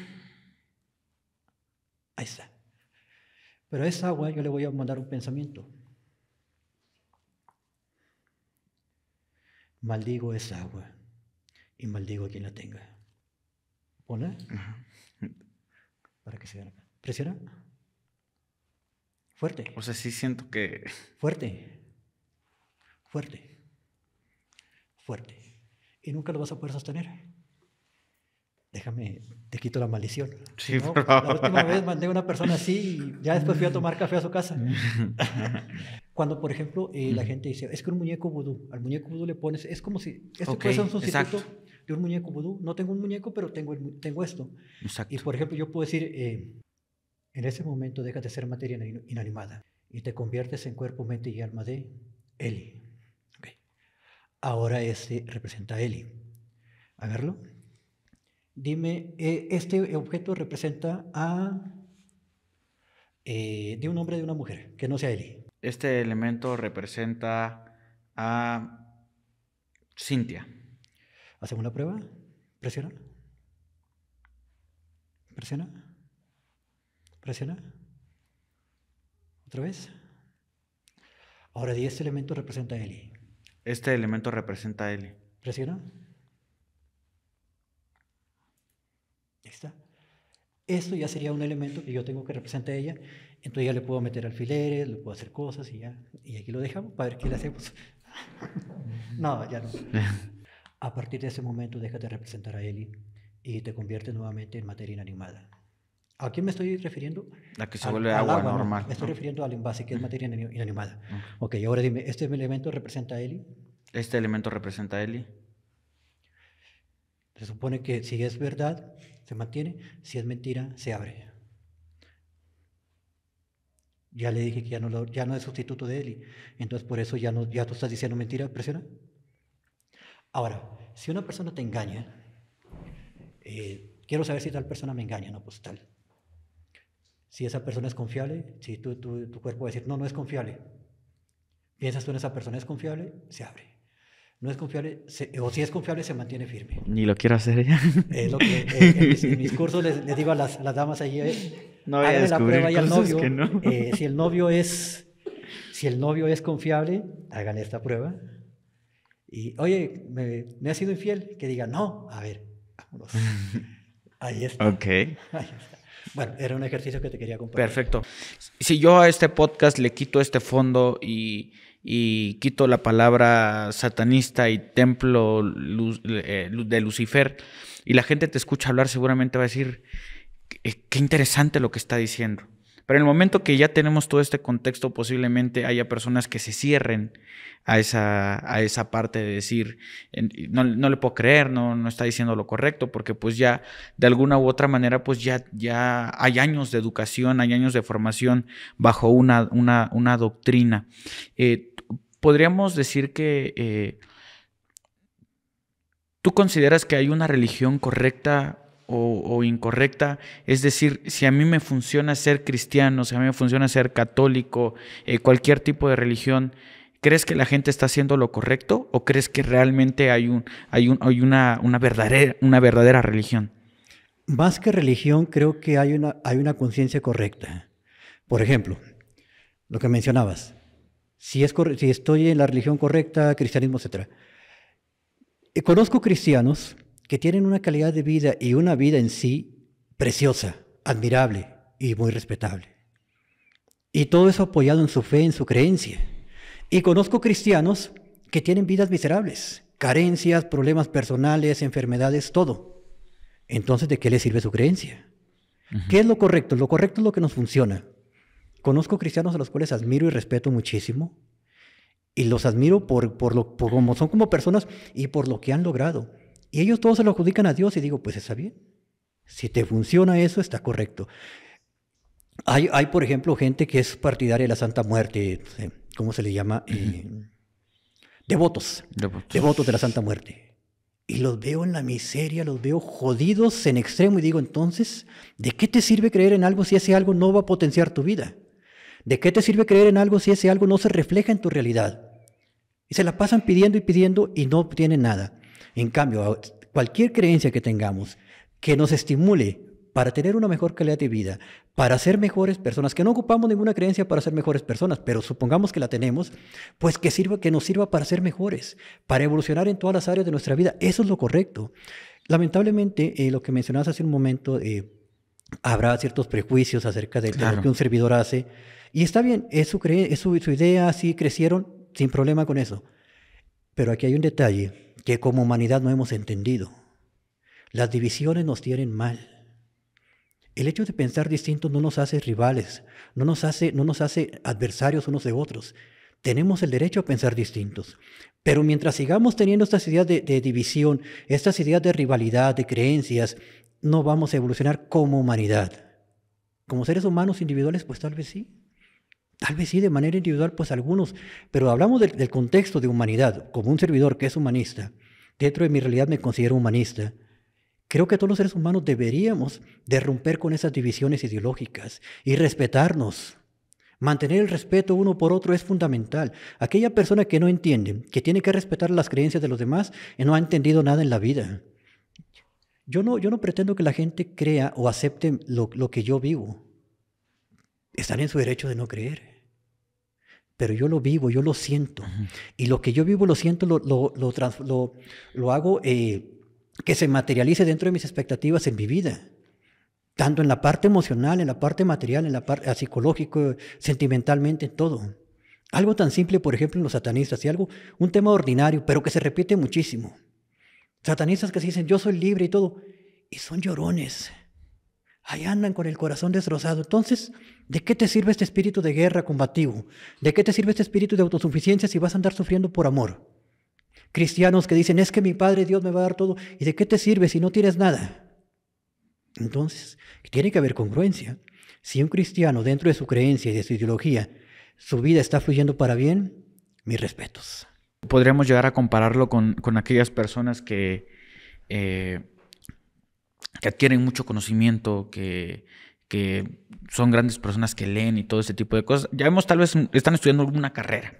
Ahí está. Pero a esa agua yo le voy a mandar un pensamiento. Maldigo esa agua y maldigo a quien la tenga. ¿Pone? Para que se vea. acá. ¿Presiona? Fuerte. O sea, sí siento que... Fuerte. Fuerte. Fuerte. Y nunca lo vas a poder sostener déjame, te quito la maldición. Sí, por favor. La última vez mandé a una persona así y ya después fui a tomar café a su casa. Cuando, por ejemplo, eh, la gente dice, es que un muñeco vudú, al muñeco vudú le pones, es como si, esto puede ser un sustituto de un muñeco vudú. No tengo un muñeco, pero tengo, tengo esto. Exacto. Y, por ejemplo, yo puedo decir, eh, en ese momento dejas de ser materia inanimada y te conviertes en cuerpo, mente y alma de Eli. Okay. Ahora este representa a Eli. A verlo dime, eh, este objeto representa a... Eh, de un hombre, de una mujer, que no sea Eli. Este elemento representa a Cintia. Hacemos la prueba. Presiona. Presiona. Presiona. Otra vez. Ahora di, este elemento representa a Eli. Este elemento representa a Eli. Presiona. está? Esto ya sería un elemento que yo tengo que representar a ella. Entonces ya le puedo meter alfileres, le puedo hacer cosas y ya. Y aquí lo dejamos para ver qué le hacemos. no, ya no. A partir de ese momento déjate de representar a Eli y te convierte nuevamente en materia inanimada. ¿A quién me estoy refiriendo? La que se vuelve agua, normal. Me estoy refiriendo al envase, que es materia inanimada. Okay. ok, ahora dime, ¿este elemento representa a Eli? Este elemento representa a Eli. Se supone que si es verdad, se mantiene, si es mentira, se abre. Ya le dije que ya no, lo, es sustituto de él, Entonces por eso ya, no, tú estás diciendo mentira, presiona. Ahora, si una persona te engaña, eh, quiero saber si tal persona me engaña, no, pues tal. Si esa persona es confiable, si tu, tu cuerpo va a decir, no, no es confiable. Piensas tú en esa persona es confiable, se abre no es confiable, o si es confiable, se mantiene firme. Ni lo quiero hacer ya. Es lo que eh, en, mis, cursos les, digo a las, damas allí, no la prueba al novio. Eh, si el novio es, si el novio es confiable, hagan esta prueba. Y, oye, me, ha sido infiel, que diga, no, a ver, vámonos. Ahí está. Ok. Bueno, era un ejercicio que te quería compartir. Perfecto. Si yo a este podcast le quito este fondo y y quito la palabra satanista y templo eh, de Lucifer y la gente te escucha hablar, seguramente va a decir, qué interesante lo que está diciendo. Pero en el momento que ya tenemos todo este contexto, posiblemente haya personas que se cierren a esa, a esa parte de decir, no, le puedo creer, no, no está diciendo lo correcto, porque pues ya de alguna u otra manera, pues ya, ya hay años de educación, hay años de formación bajo una, una, una doctrina. Eh, podríamos decir que eh, tú consideras que hay una religión correcta o, incorrecta. Es decir, si a mí me funciona ser cristiano, si a mí me funciona ser católico, eh, cualquier tipo de religión, ¿crees que la gente está haciendo lo correcto o crees que realmente hay, un, hay, un, hay una, una, verdadera, una verdadera religión? Más que religión, creo que hay una, hay una conciencia correcta. Por ejemplo, lo que mencionabas, si, estoy en la religión correcta, cristianismo, etc. Y eh, conozco cristianos que tienen una calidad de vida y una vida en sí preciosa, admirable y muy respetable. Y todo eso apoyado en su fe, en su creencia. Y conozco cristianos que tienen vidas miserables, carencias, problemas personales, enfermedades, todo. Entonces, ¿de qué le sirve su creencia? ¿Qué es lo correcto? Lo correcto es lo que nos funciona, Conozco cristianos a los cuales admiro y respeto muchísimo. Y los admiro por, por lo, por son como personas y por lo que han logrado. Y ellos todos se lo adjudican a Dios y digo, pues está bien. Si te funciona eso, está correcto. Hay, por ejemplo, gente que es partidaria de la Santa Muerte, ¿cómo se le llama? Eh, devotos, devotos. Devotos de la Santa Muerte. Y los veo en la miseria, los veo jodidos en extremo y digo, entonces, ¿de qué te sirve creer en algo si ese algo no va a potenciar tu vida? ¿De qué te sirve creer en algo si ese algo no se refleja en tu realidad? Y se la pasan pidiendo y pidiendo y no obtienen nada. En cambio, cualquier creencia que tengamos que nos estimule para tener una mejor calidad de vida, para ser mejores personas, que no ocupamos ninguna creencia para ser mejores personas, pero supongamos que la tenemos, pues que sirva que nos sirva para ser mejores, para evolucionar en todas las áreas de nuestra vida. Eso es lo correcto. Lamentablemente, eh, lo que mencionabas hace un momento, eh, habrá ciertos prejuicios acerca de, de, lo que un servidor hace y está bien, es su, idea, así crecieron sin problema con eso. Pero aquí hay un detalle que como humanidad no hemos entendido. Las divisiones nos tienen mal. El hecho de pensar distinto no nos hace rivales, no nos hace, no nos hace adversarios unos de otros. Tenemos el derecho a pensar distintos. Pero mientras sigamos teniendo estas ideas de división, estas ideas de rivalidad, de creencias, no vamos a evolucionar como humanidad. Como seres humanos individuales, pues tal vez sí. Tal vez sí, de manera individual, pues algunos, pero hablamos del, contexto de humanidad, como un servidor que es humanista, dentro de mi realidad me considero humanista. Creo que todos los seres humanos deberíamos de con esas divisiones ideológicas y respetarnos. Mantener el respeto uno por otro es fundamental. Aquella persona que no entiende, que tiene que respetar las creencias de los demás, eh, no ha entendido nada en la vida. Yo no, yo no pretendo que la gente crea o acepte lo que yo vivo están en su derecho de no creer. Pero yo lo vivo, yo lo siento. Y lo que yo vivo, lo siento, lo, lo, hago eh, que se materialice dentro de mis expectativas en mi vida. Tanto en la parte emocional, en la parte material, en la parte eh, psicológica, sentimentalmente, en todo. Algo tan simple, por ejemplo, en los satanistas, y algo, un tema ordinario, pero que se repite muchísimo. Satanistas que se dicen, yo soy libre y todo, y son llorones ahí andan con el corazón destrozado. Entonces, ¿de qué te sirve este espíritu de guerra combativo? ¿De qué te sirve este espíritu de autosuficiencia si vas a andar sufriendo por amor? Cristianos que dicen, es que mi Padre Dios me va a dar todo, ¿y de qué te sirve si no tienes nada? Entonces, tiene que haber congruencia. Si un cristiano dentro de su creencia y de su ideología, su vida está fluyendo para bien, mis respetos. Podríamos llegar a compararlo con, aquellas personas que... Eh, que adquieren mucho conocimiento, que, que son grandes personas que leen y todo ese tipo de cosas. Ya vemos, tal vez están estudiando alguna carrera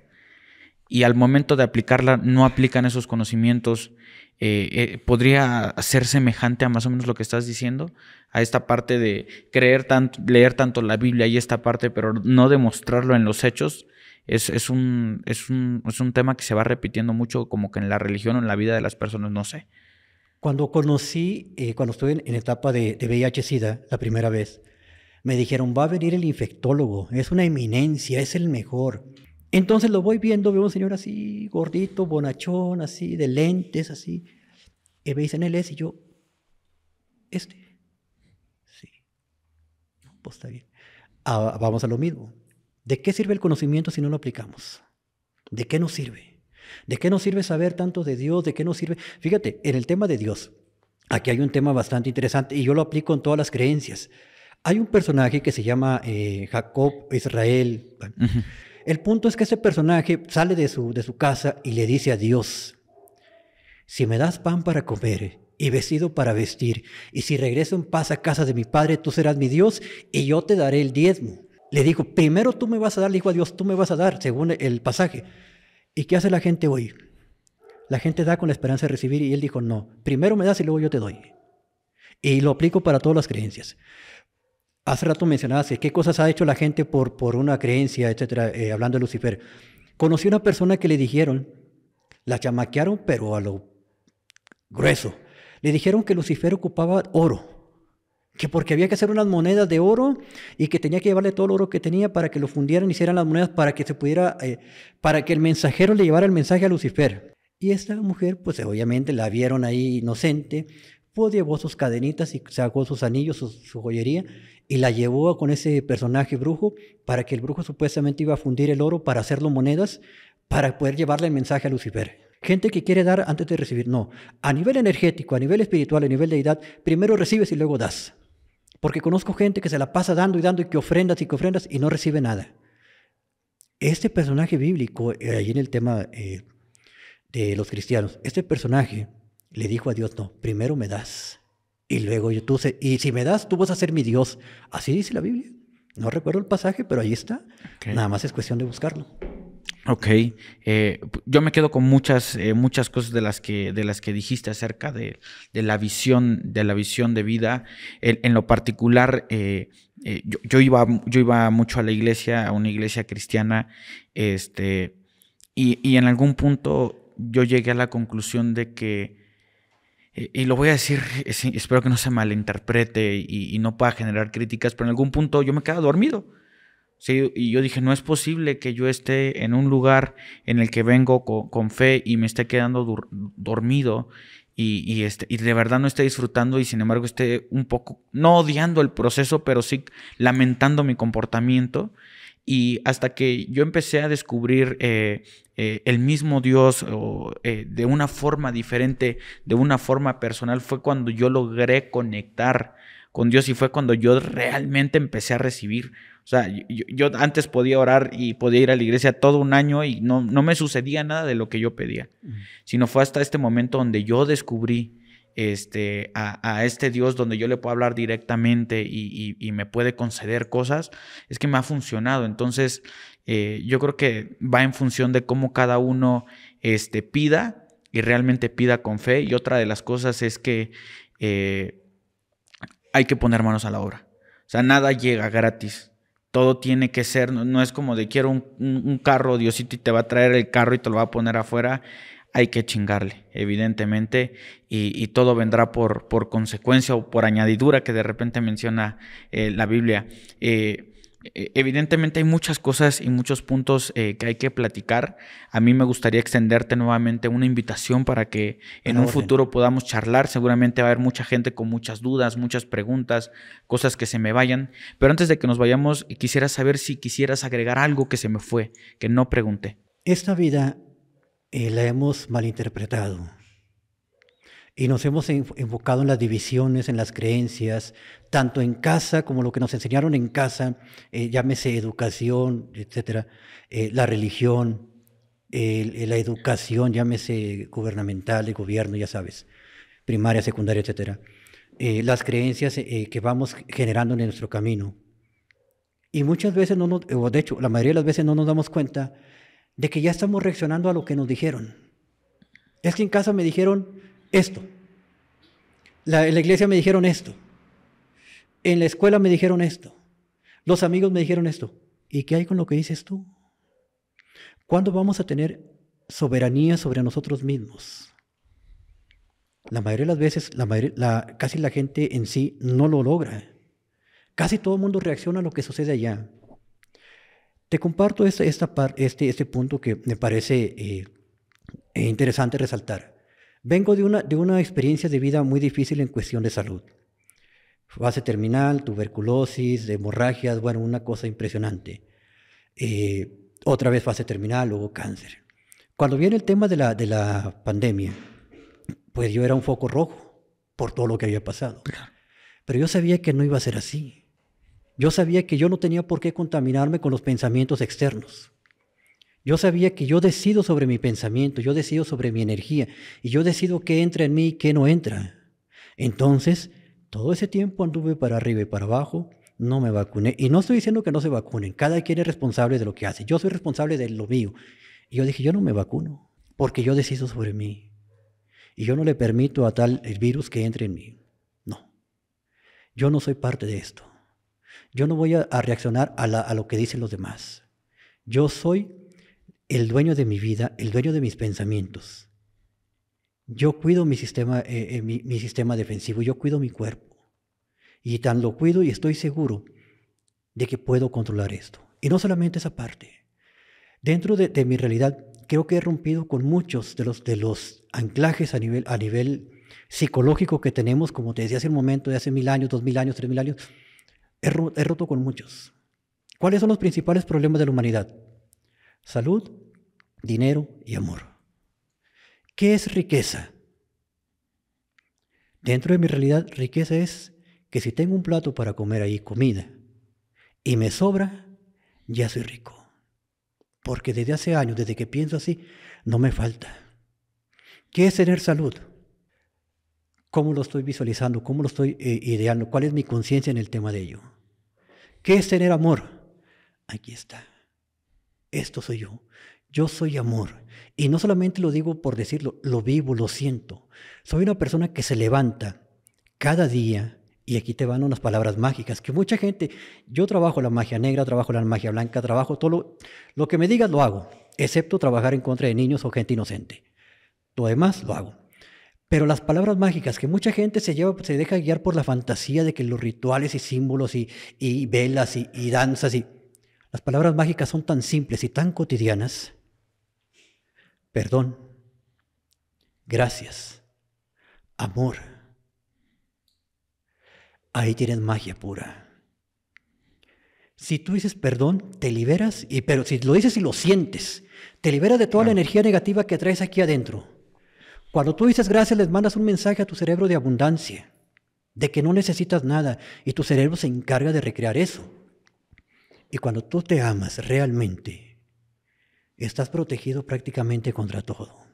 y al momento de aplicarla no aplican esos conocimientos. Eh, eh, podría ser semejante a más o menos lo que estás diciendo, a esta parte de creer tanto, leer tanto la Biblia y esta parte, pero no demostrarlo en los hechos. Es, es, un, es, un, es un tema que se va repitiendo mucho como que en la religión o en la vida de las personas, no sé. Cuando conocí, eh, cuando estuve en, etapa de, VIH-Sida la primera vez, me dijeron, va a venir el infectólogo, es una eminencia, es el mejor. Entonces lo voy viendo, veo un señor así, gordito, bonachón, así, de lentes, así. Y me dicen, él es, y yo, este. Sí. pues está bien. Ah, vamos a lo mismo. ¿De qué sirve el conocimiento si no lo aplicamos? ¿De qué nos sirve? ¿De qué nos sirve saber tanto de Dios? ¿De qué nos sirve? Fíjate, en el tema de Dios, aquí hay un tema bastante interesante y yo lo aplico en todas las creencias. Hay un personaje que se llama eh, Jacob Israel. El punto es que ese personaje sale de su, de su casa y le dice a Dios, si me das pan para comer y vestido para vestir, y si regreso en paz a casa de mi padre, tú serás mi Dios y yo te daré el diezmo. Le dijo, primero tú me vas a dar, le dijo a Dios, tú me vas a dar, según el pasaje. ¿Y qué hace la gente hoy? La gente da con la esperanza de recibir y él dijo, no, primero me das y luego yo te doy. Y lo aplico para todas las creencias. Hace rato mencionabas eh, qué cosas ha hecho la gente por, por una creencia, etcétera, eh, hablando de Lucifer. Conocí una persona que le dijeron, la chamaquearon, pero a lo grueso. Le dijeron que Lucifer ocupaba oro que porque había que hacer unas monedas de oro y que tenía que llevarle todo el oro que tenía para que lo fundieran y hicieran las monedas para que se pudiera, eh, para que el mensajero le llevara el mensaje a Lucifer. Y esta mujer, pues obviamente la vieron ahí inocente, pues llevó sus cadenitas y sacó sus anillos, su, su joyería, y la llevó con ese personaje brujo para que el brujo supuestamente iba a fundir el oro para hacerlo monedas, para poder llevarle el mensaje a Lucifer. Gente que quiere dar antes de recibir, no. A nivel energético, a nivel espiritual, a nivel deidad, primero recibes y luego das. Porque conozco gente que se la pasa dando y dando y que ofrendas y que ofrendas y no recibe nada. Este personaje bíblico, eh, Allí en el tema eh, de los cristianos, este personaje le dijo a Dios, no, primero me das y luego yo, tú, y si me das, tú vas a ser mi Dios. Así dice la Biblia. No recuerdo el pasaje, pero ahí está. Nada más es cuestión de buscarlo. Ok, eh, yo me quedo con muchas, eh, muchas cosas de las que, de las que dijiste acerca de, de la visión, de la visión de vida. En, lo particular, eh, yo, iba, yo iba mucho a la iglesia, a una iglesia cristiana, este, y, en algún punto yo llegué a la conclusión de que, y lo voy a decir, espero que no se malinterprete y, y no pueda generar críticas, pero en algún punto yo me quedaba dormido y yo dije, no es posible que yo esté en un lugar en el que vengo con, fe y me esté quedando dormido y, este, y de verdad no esté disfrutando y sin embargo esté un poco, no odiando el proceso, pero sí lamentando mi comportamiento. Y hasta que yo empecé a descubrir eh, eh, el mismo Dios eh, de una forma diferente, de una forma personal, fue cuando yo logré conectar con Dios y fue cuando yo realmente empecé a recibir. O sea, yo, antes podía orar y podía ir a la iglesia todo un año y no, me sucedía nada de lo que yo pedía, sino fue hasta este momento donde yo descubrí este, a, este Dios donde yo le puedo hablar directamente y, me puede conceder cosas, es que me ha funcionado. Entonces, eh, yo creo que va en función de cómo cada uno este, pida y realmente pida con fe. Y otra de las cosas es que eh, hay que poner manos a la obra. O sea, nada llega gratis todo tiene que ser, no, es como de quiero un, carro, Diosito, y te va a traer el carro y te lo va a poner afuera. Hay que chingarle, evidentemente, y, todo vendrá por, por consecuencia o por añadidura que de repente menciona eh, la Biblia. Eh, eh, evidentemente hay muchas cosas y muchos puntos eh, que hay que platicar. A mí me gustaría extenderte nuevamente una invitación para que en un futuro podamos charlar. Seguramente va a haber mucha gente con muchas dudas, muchas preguntas, cosas que se me vayan. Pero antes de que nos vayamos, quisiera saber si quisieras agregar algo que se me fue, que no pregunté. Esta vida eh, la hemos malinterpretado y nos hemos enfocado en las divisiones, en las creencias, tanto en casa como lo que nos enseñaron en casa, eh, llámese educación, etcétera, eh, la religión, eh, la educación, llámese gubernamental, de gobierno, ya sabes, primaria, secundaria, etcétera, las creencias que vamos generando en nuestro camino. Y muchas veces no nos, o de hecho, la mayoría de las veces no nos damos cuenta de que ya estamos reaccionando a lo que nos dijeron. Es que en casa me dijeron, esto. La, en la iglesia me dijeron esto. En la escuela me dijeron esto. Los amigos me dijeron esto. ¿Y qué hay con lo que dices tú? ¿Cuándo vamos a tener soberanía sobre nosotros mismos? La mayoría de las veces, la casi la gente en sí no lo logra. Casi todo el mundo reacciona a lo que sucede allá. Te comparto esta, esta este, este punto que me parece eh, interesante resaltar. Vengo de una, de una experiencia de vida muy difícil en cuestión de salud. Fase terminal, tuberculosis, hemorragias, bueno, una cosa impresionante. Eh, otra vez fase terminal, luego cáncer. Cuando viene el tema de la, de la pandemia, pues yo era un foco rojo por todo lo que había pasado. Pero yo sabía que no iba a ser así. Yo sabía que yo no tenía por qué contaminarme con los pensamientos externos. Yo sabía que yo decido sobre mi pensamiento, yo decido sobre mi energía y yo decido qué entra en mí y qué no entra. Entonces, todo ese tiempo anduve para arriba y para abajo, no me vacuné. Y no estoy diciendo que no se vacunen, cada quien es responsable de lo que hace. Yo soy responsable de lo mío. Y yo dije, yo no me vacuno, porque yo decido sobre mí. Y yo no le permito a tal virus que entre en mí. No. Yo no soy parte de esto. Yo no voy a, reaccionar a lo que dicen los demás. Yo soy el dueño de mi vida, el dueño de mis pensamientos. Yo cuido mi sistema, eh, eh, mi, sistema defensivo, yo cuido mi cuerpo. Y tan lo cuido y estoy seguro de que puedo controlar esto. Y no solamente esa parte. Dentro de, mi realidad, creo que he rompido con muchos de los, de los anclajes a nivel, a nivel psicológico que tenemos, como te decía hace un momento, de hace mil años, dos mil años, tres mil años. he roto con muchos. ¿Cuáles son los principales problemas de la humanidad? Salud, dinero y amor. ¿Qué es riqueza? Dentro de mi realidad, riqueza es que si tengo un plato para comer ahí comida y me sobra, ya soy rico. Porque desde hace años, desde que pienso así, no me falta. ¿Qué es tener salud? ¿Cómo lo estoy visualizando? ¿Cómo lo estoy eh, ideando? ¿Cuál es mi conciencia en el tema de ello? ¿Qué es tener amor? Aquí está esto soy yo. Yo soy amor. Y no solamente lo digo por decirlo, lo vivo, lo siento. Soy una persona que se levanta cada día. Y aquí te van unas palabras mágicas que mucha gente, yo trabajo la magia negra, trabajo la magia blanca, trabajo todo lo, que me digas lo hago, excepto trabajar en contra de niños o gente inocente. Lo demás lo hago. Pero las palabras mágicas, que mucha gente se, lleva, se deja guiar por la fantasía de que los rituales y símbolos y, velas y danzas y las palabras mágicas son tan simples y tan cotidianas. Perdón, gracias, amor. Ahí tienes magia pura. Si tú dices perdón, te liberas, y, pero si lo dices y lo sientes, te liberas de toda la energía negativa que traes aquí adentro. Cuando tú dices gracias, les mandas un mensaje a tu cerebro de abundancia, de que no necesitas nada, y tu cerebro se encarga de recrear eso. Y cuando tú te amas realmente, estás protegido prácticamente contra todo.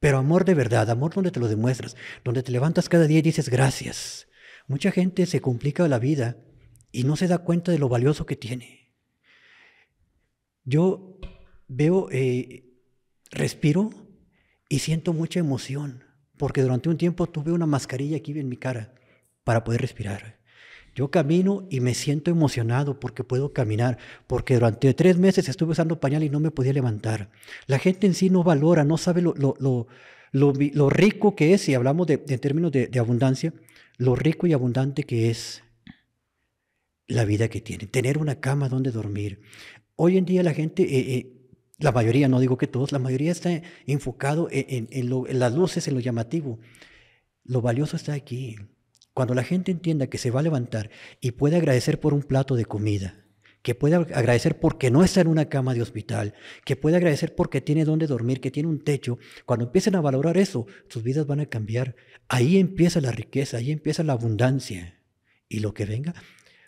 Pero amor de verdad, amor donde te lo demuestras, donde te levantas cada día y dices gracias. Mucha gente se complica la vida y no se da cuenta de lo valioso que tiene. Yo veo, eh, respiro y siento mucha emoción, porque durante un tiempo tuve una mascarilla aquí en mi cara para poder respirar. Yo camino y me siento emocionado porque puedo caminar, porque durante tres meses estuve usando pañal y no me podía levantar. La gente en sí no valora, no sabe lo, rico que es, si hablamos en términos de, abundancia, lo rico y abundante que es la vida que tiene, tener una cama donde dormir. Hoy en día la gente, eh, eh, la mayoría, no digo que todos, la mayoría está enfocado en las luces, en lo llamativo. Lo valioso está aquí, cuando la gente entienda que se va a levantar y puede agradecer por un plato de comida, que puede agradecer porque no está en una cama de hospital, que puede agradecer porque tiene donde dormir, que tiene un techo, cuando empiecen a valorar eso, sus vidas van a cambiar. Ahí empieza la riqueza, ahí empieza la abundancia. Y lo que venga,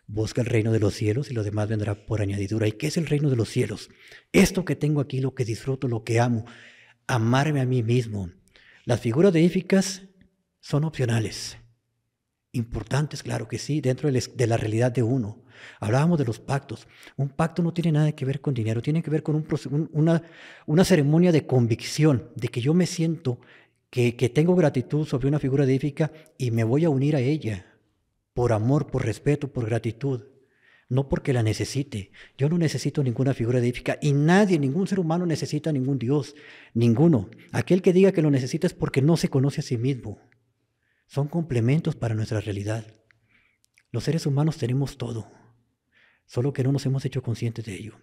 busca el reino de los cielos y lo demás vendrá por añadidura. ¿Y qué es el reino de los cielos? Esto que tengo aquí, lo que disfruto, lo que amo, amarme a mí mismo. Las figuras deíficas son opcionales importantes, claro que sí, dentro de la realidad de uno. Hablábamos de los pactos. Un pacto no tiene nada que ver con dinero, tiene que ver con un, una, una ceremonia de convicción, de que yo me siento que, que, tengo gratitud sobre una figura edífica y me voy a unir a ella por amor, por respeto, por gratitud. No porque la necesite. Yo no necesito ninguna figura edífica y nadie, ningún ser humano necesita ningún Dios, ninguno. Aquel que diga que lo necesita es porque no se conoce a sí mismo son complementos para nuestra realidad. Los seres humanos tenemos todo, solo que no nos hemos hecho conscientes de ello.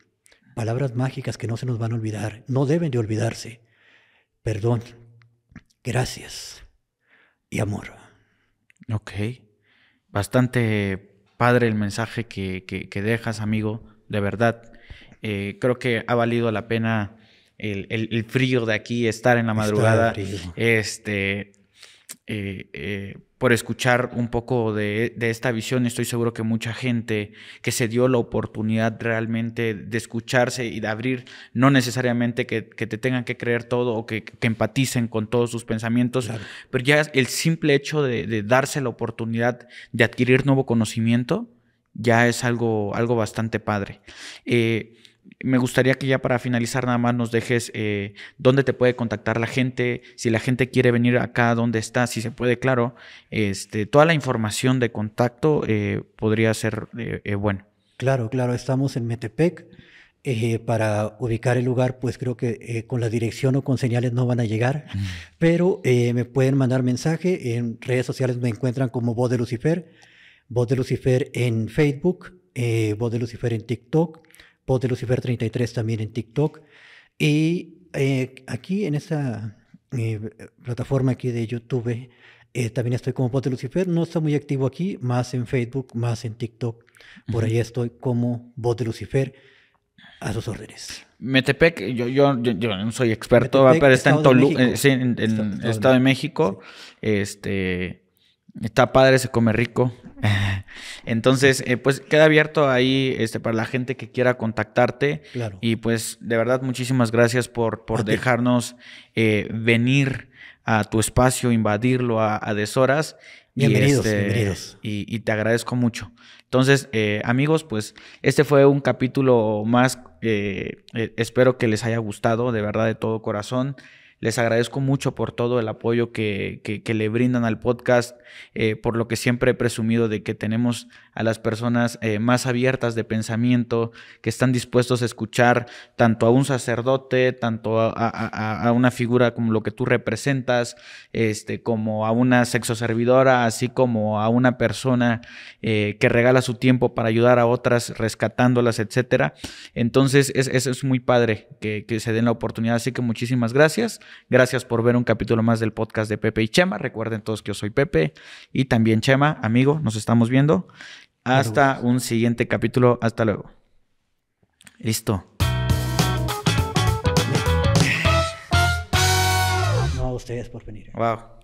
Palabras mágicas que no se nos van a olvidar, no deben de olvidarse. Perdón, gracias y amor. Ok, bastante padre el mensaje que, que, dejas, amigo, de verdad. Eh, creo que ha valido la pena el, el, frío de aquí, estar en la madrugada, este, eh, eh, por escuchar un poco de, esta visión, estoy seguro que mucha gente que se dio la oportunidad realmente de escucharse y de abrir, no necesariamente que, te tengan que creer todo o que, empaticen con todos sus pensamientos, pero ya el simple hecho de, darse la oportunidad de adquirir nuevo conocimiento ya es algo, algo bastante padre. Eh, me gustaría que ya para finalizar nada más nos dejes eh, dónde te puede contactar la gente, si la gente quiere venir acá, dónde está, si se puede, claro, este, toda la información de contacto eh, podría ser buena. Eh, bueno. Claro, claro, estamos en Metepec. para ubicar el lugar, pues creo que con la dirección o con señales no van a llegar, mm. pero me pueden mandar mensaje. En redes sociales me encuentran como Voz de Lucifer, Voz de Lucifer en Facebook, Voz de Lucifer en TikTok, Bot de Lucifer 33 también en TikTok. Y eh, aquí en esta eh, plataforma aquí de YouTube eh, también estoy como Bot de Lucifer. No está muy activo aquí, más en Facebook, más en TikTok. Por ahí estoy como Voz de Lucifer. A sus órdenes. Metepec, yo, yo, no soy experto, pero está en Toluca, en, Estado, de México. Este, está padre, se come rico. Entonces, eh, pues queda abierto ahí este, para la gente que quiera contactarte. Claro. Y pues de verdad, muchísimas gracias por, por dejarnos eh, venir a tu espacio, invadirlo a, deshoras. Este, bienvenidos, y bienvenidos. Y, te agradezco mucho. Entonces, eh, amigos, pues este fue un capítulo más. espero que les haya gustado de verdad de todo corazón. Les agradezco mucho por todo el apoyo que, que, le brindan al podcast, eh, por lo que siempre he presumido de que tenemos a las personas eh, más abiertas de pensamiento, que están dispuestos a escuchar tanto a un sacerdote, tanto a, una figura como lo que tú representas, este, como a una sexoservidora, así como a una persona eh, que regala su tiempo para ayudar a otras, rescatándolas, etcétera. Entonces, eso es, muy padre que, que se den la oportunidad. Así que muchísimas gracias. Gracias por ver un capítulo más del podcast de Pepe y Chema. Recuerden todos que yo soy Pepe y también Chema, amigo. Nos estamos viendo. Hasta un siguiente capítulo. Hasta luego. Listo. No a ustedes por venir. ¿eh? Wow.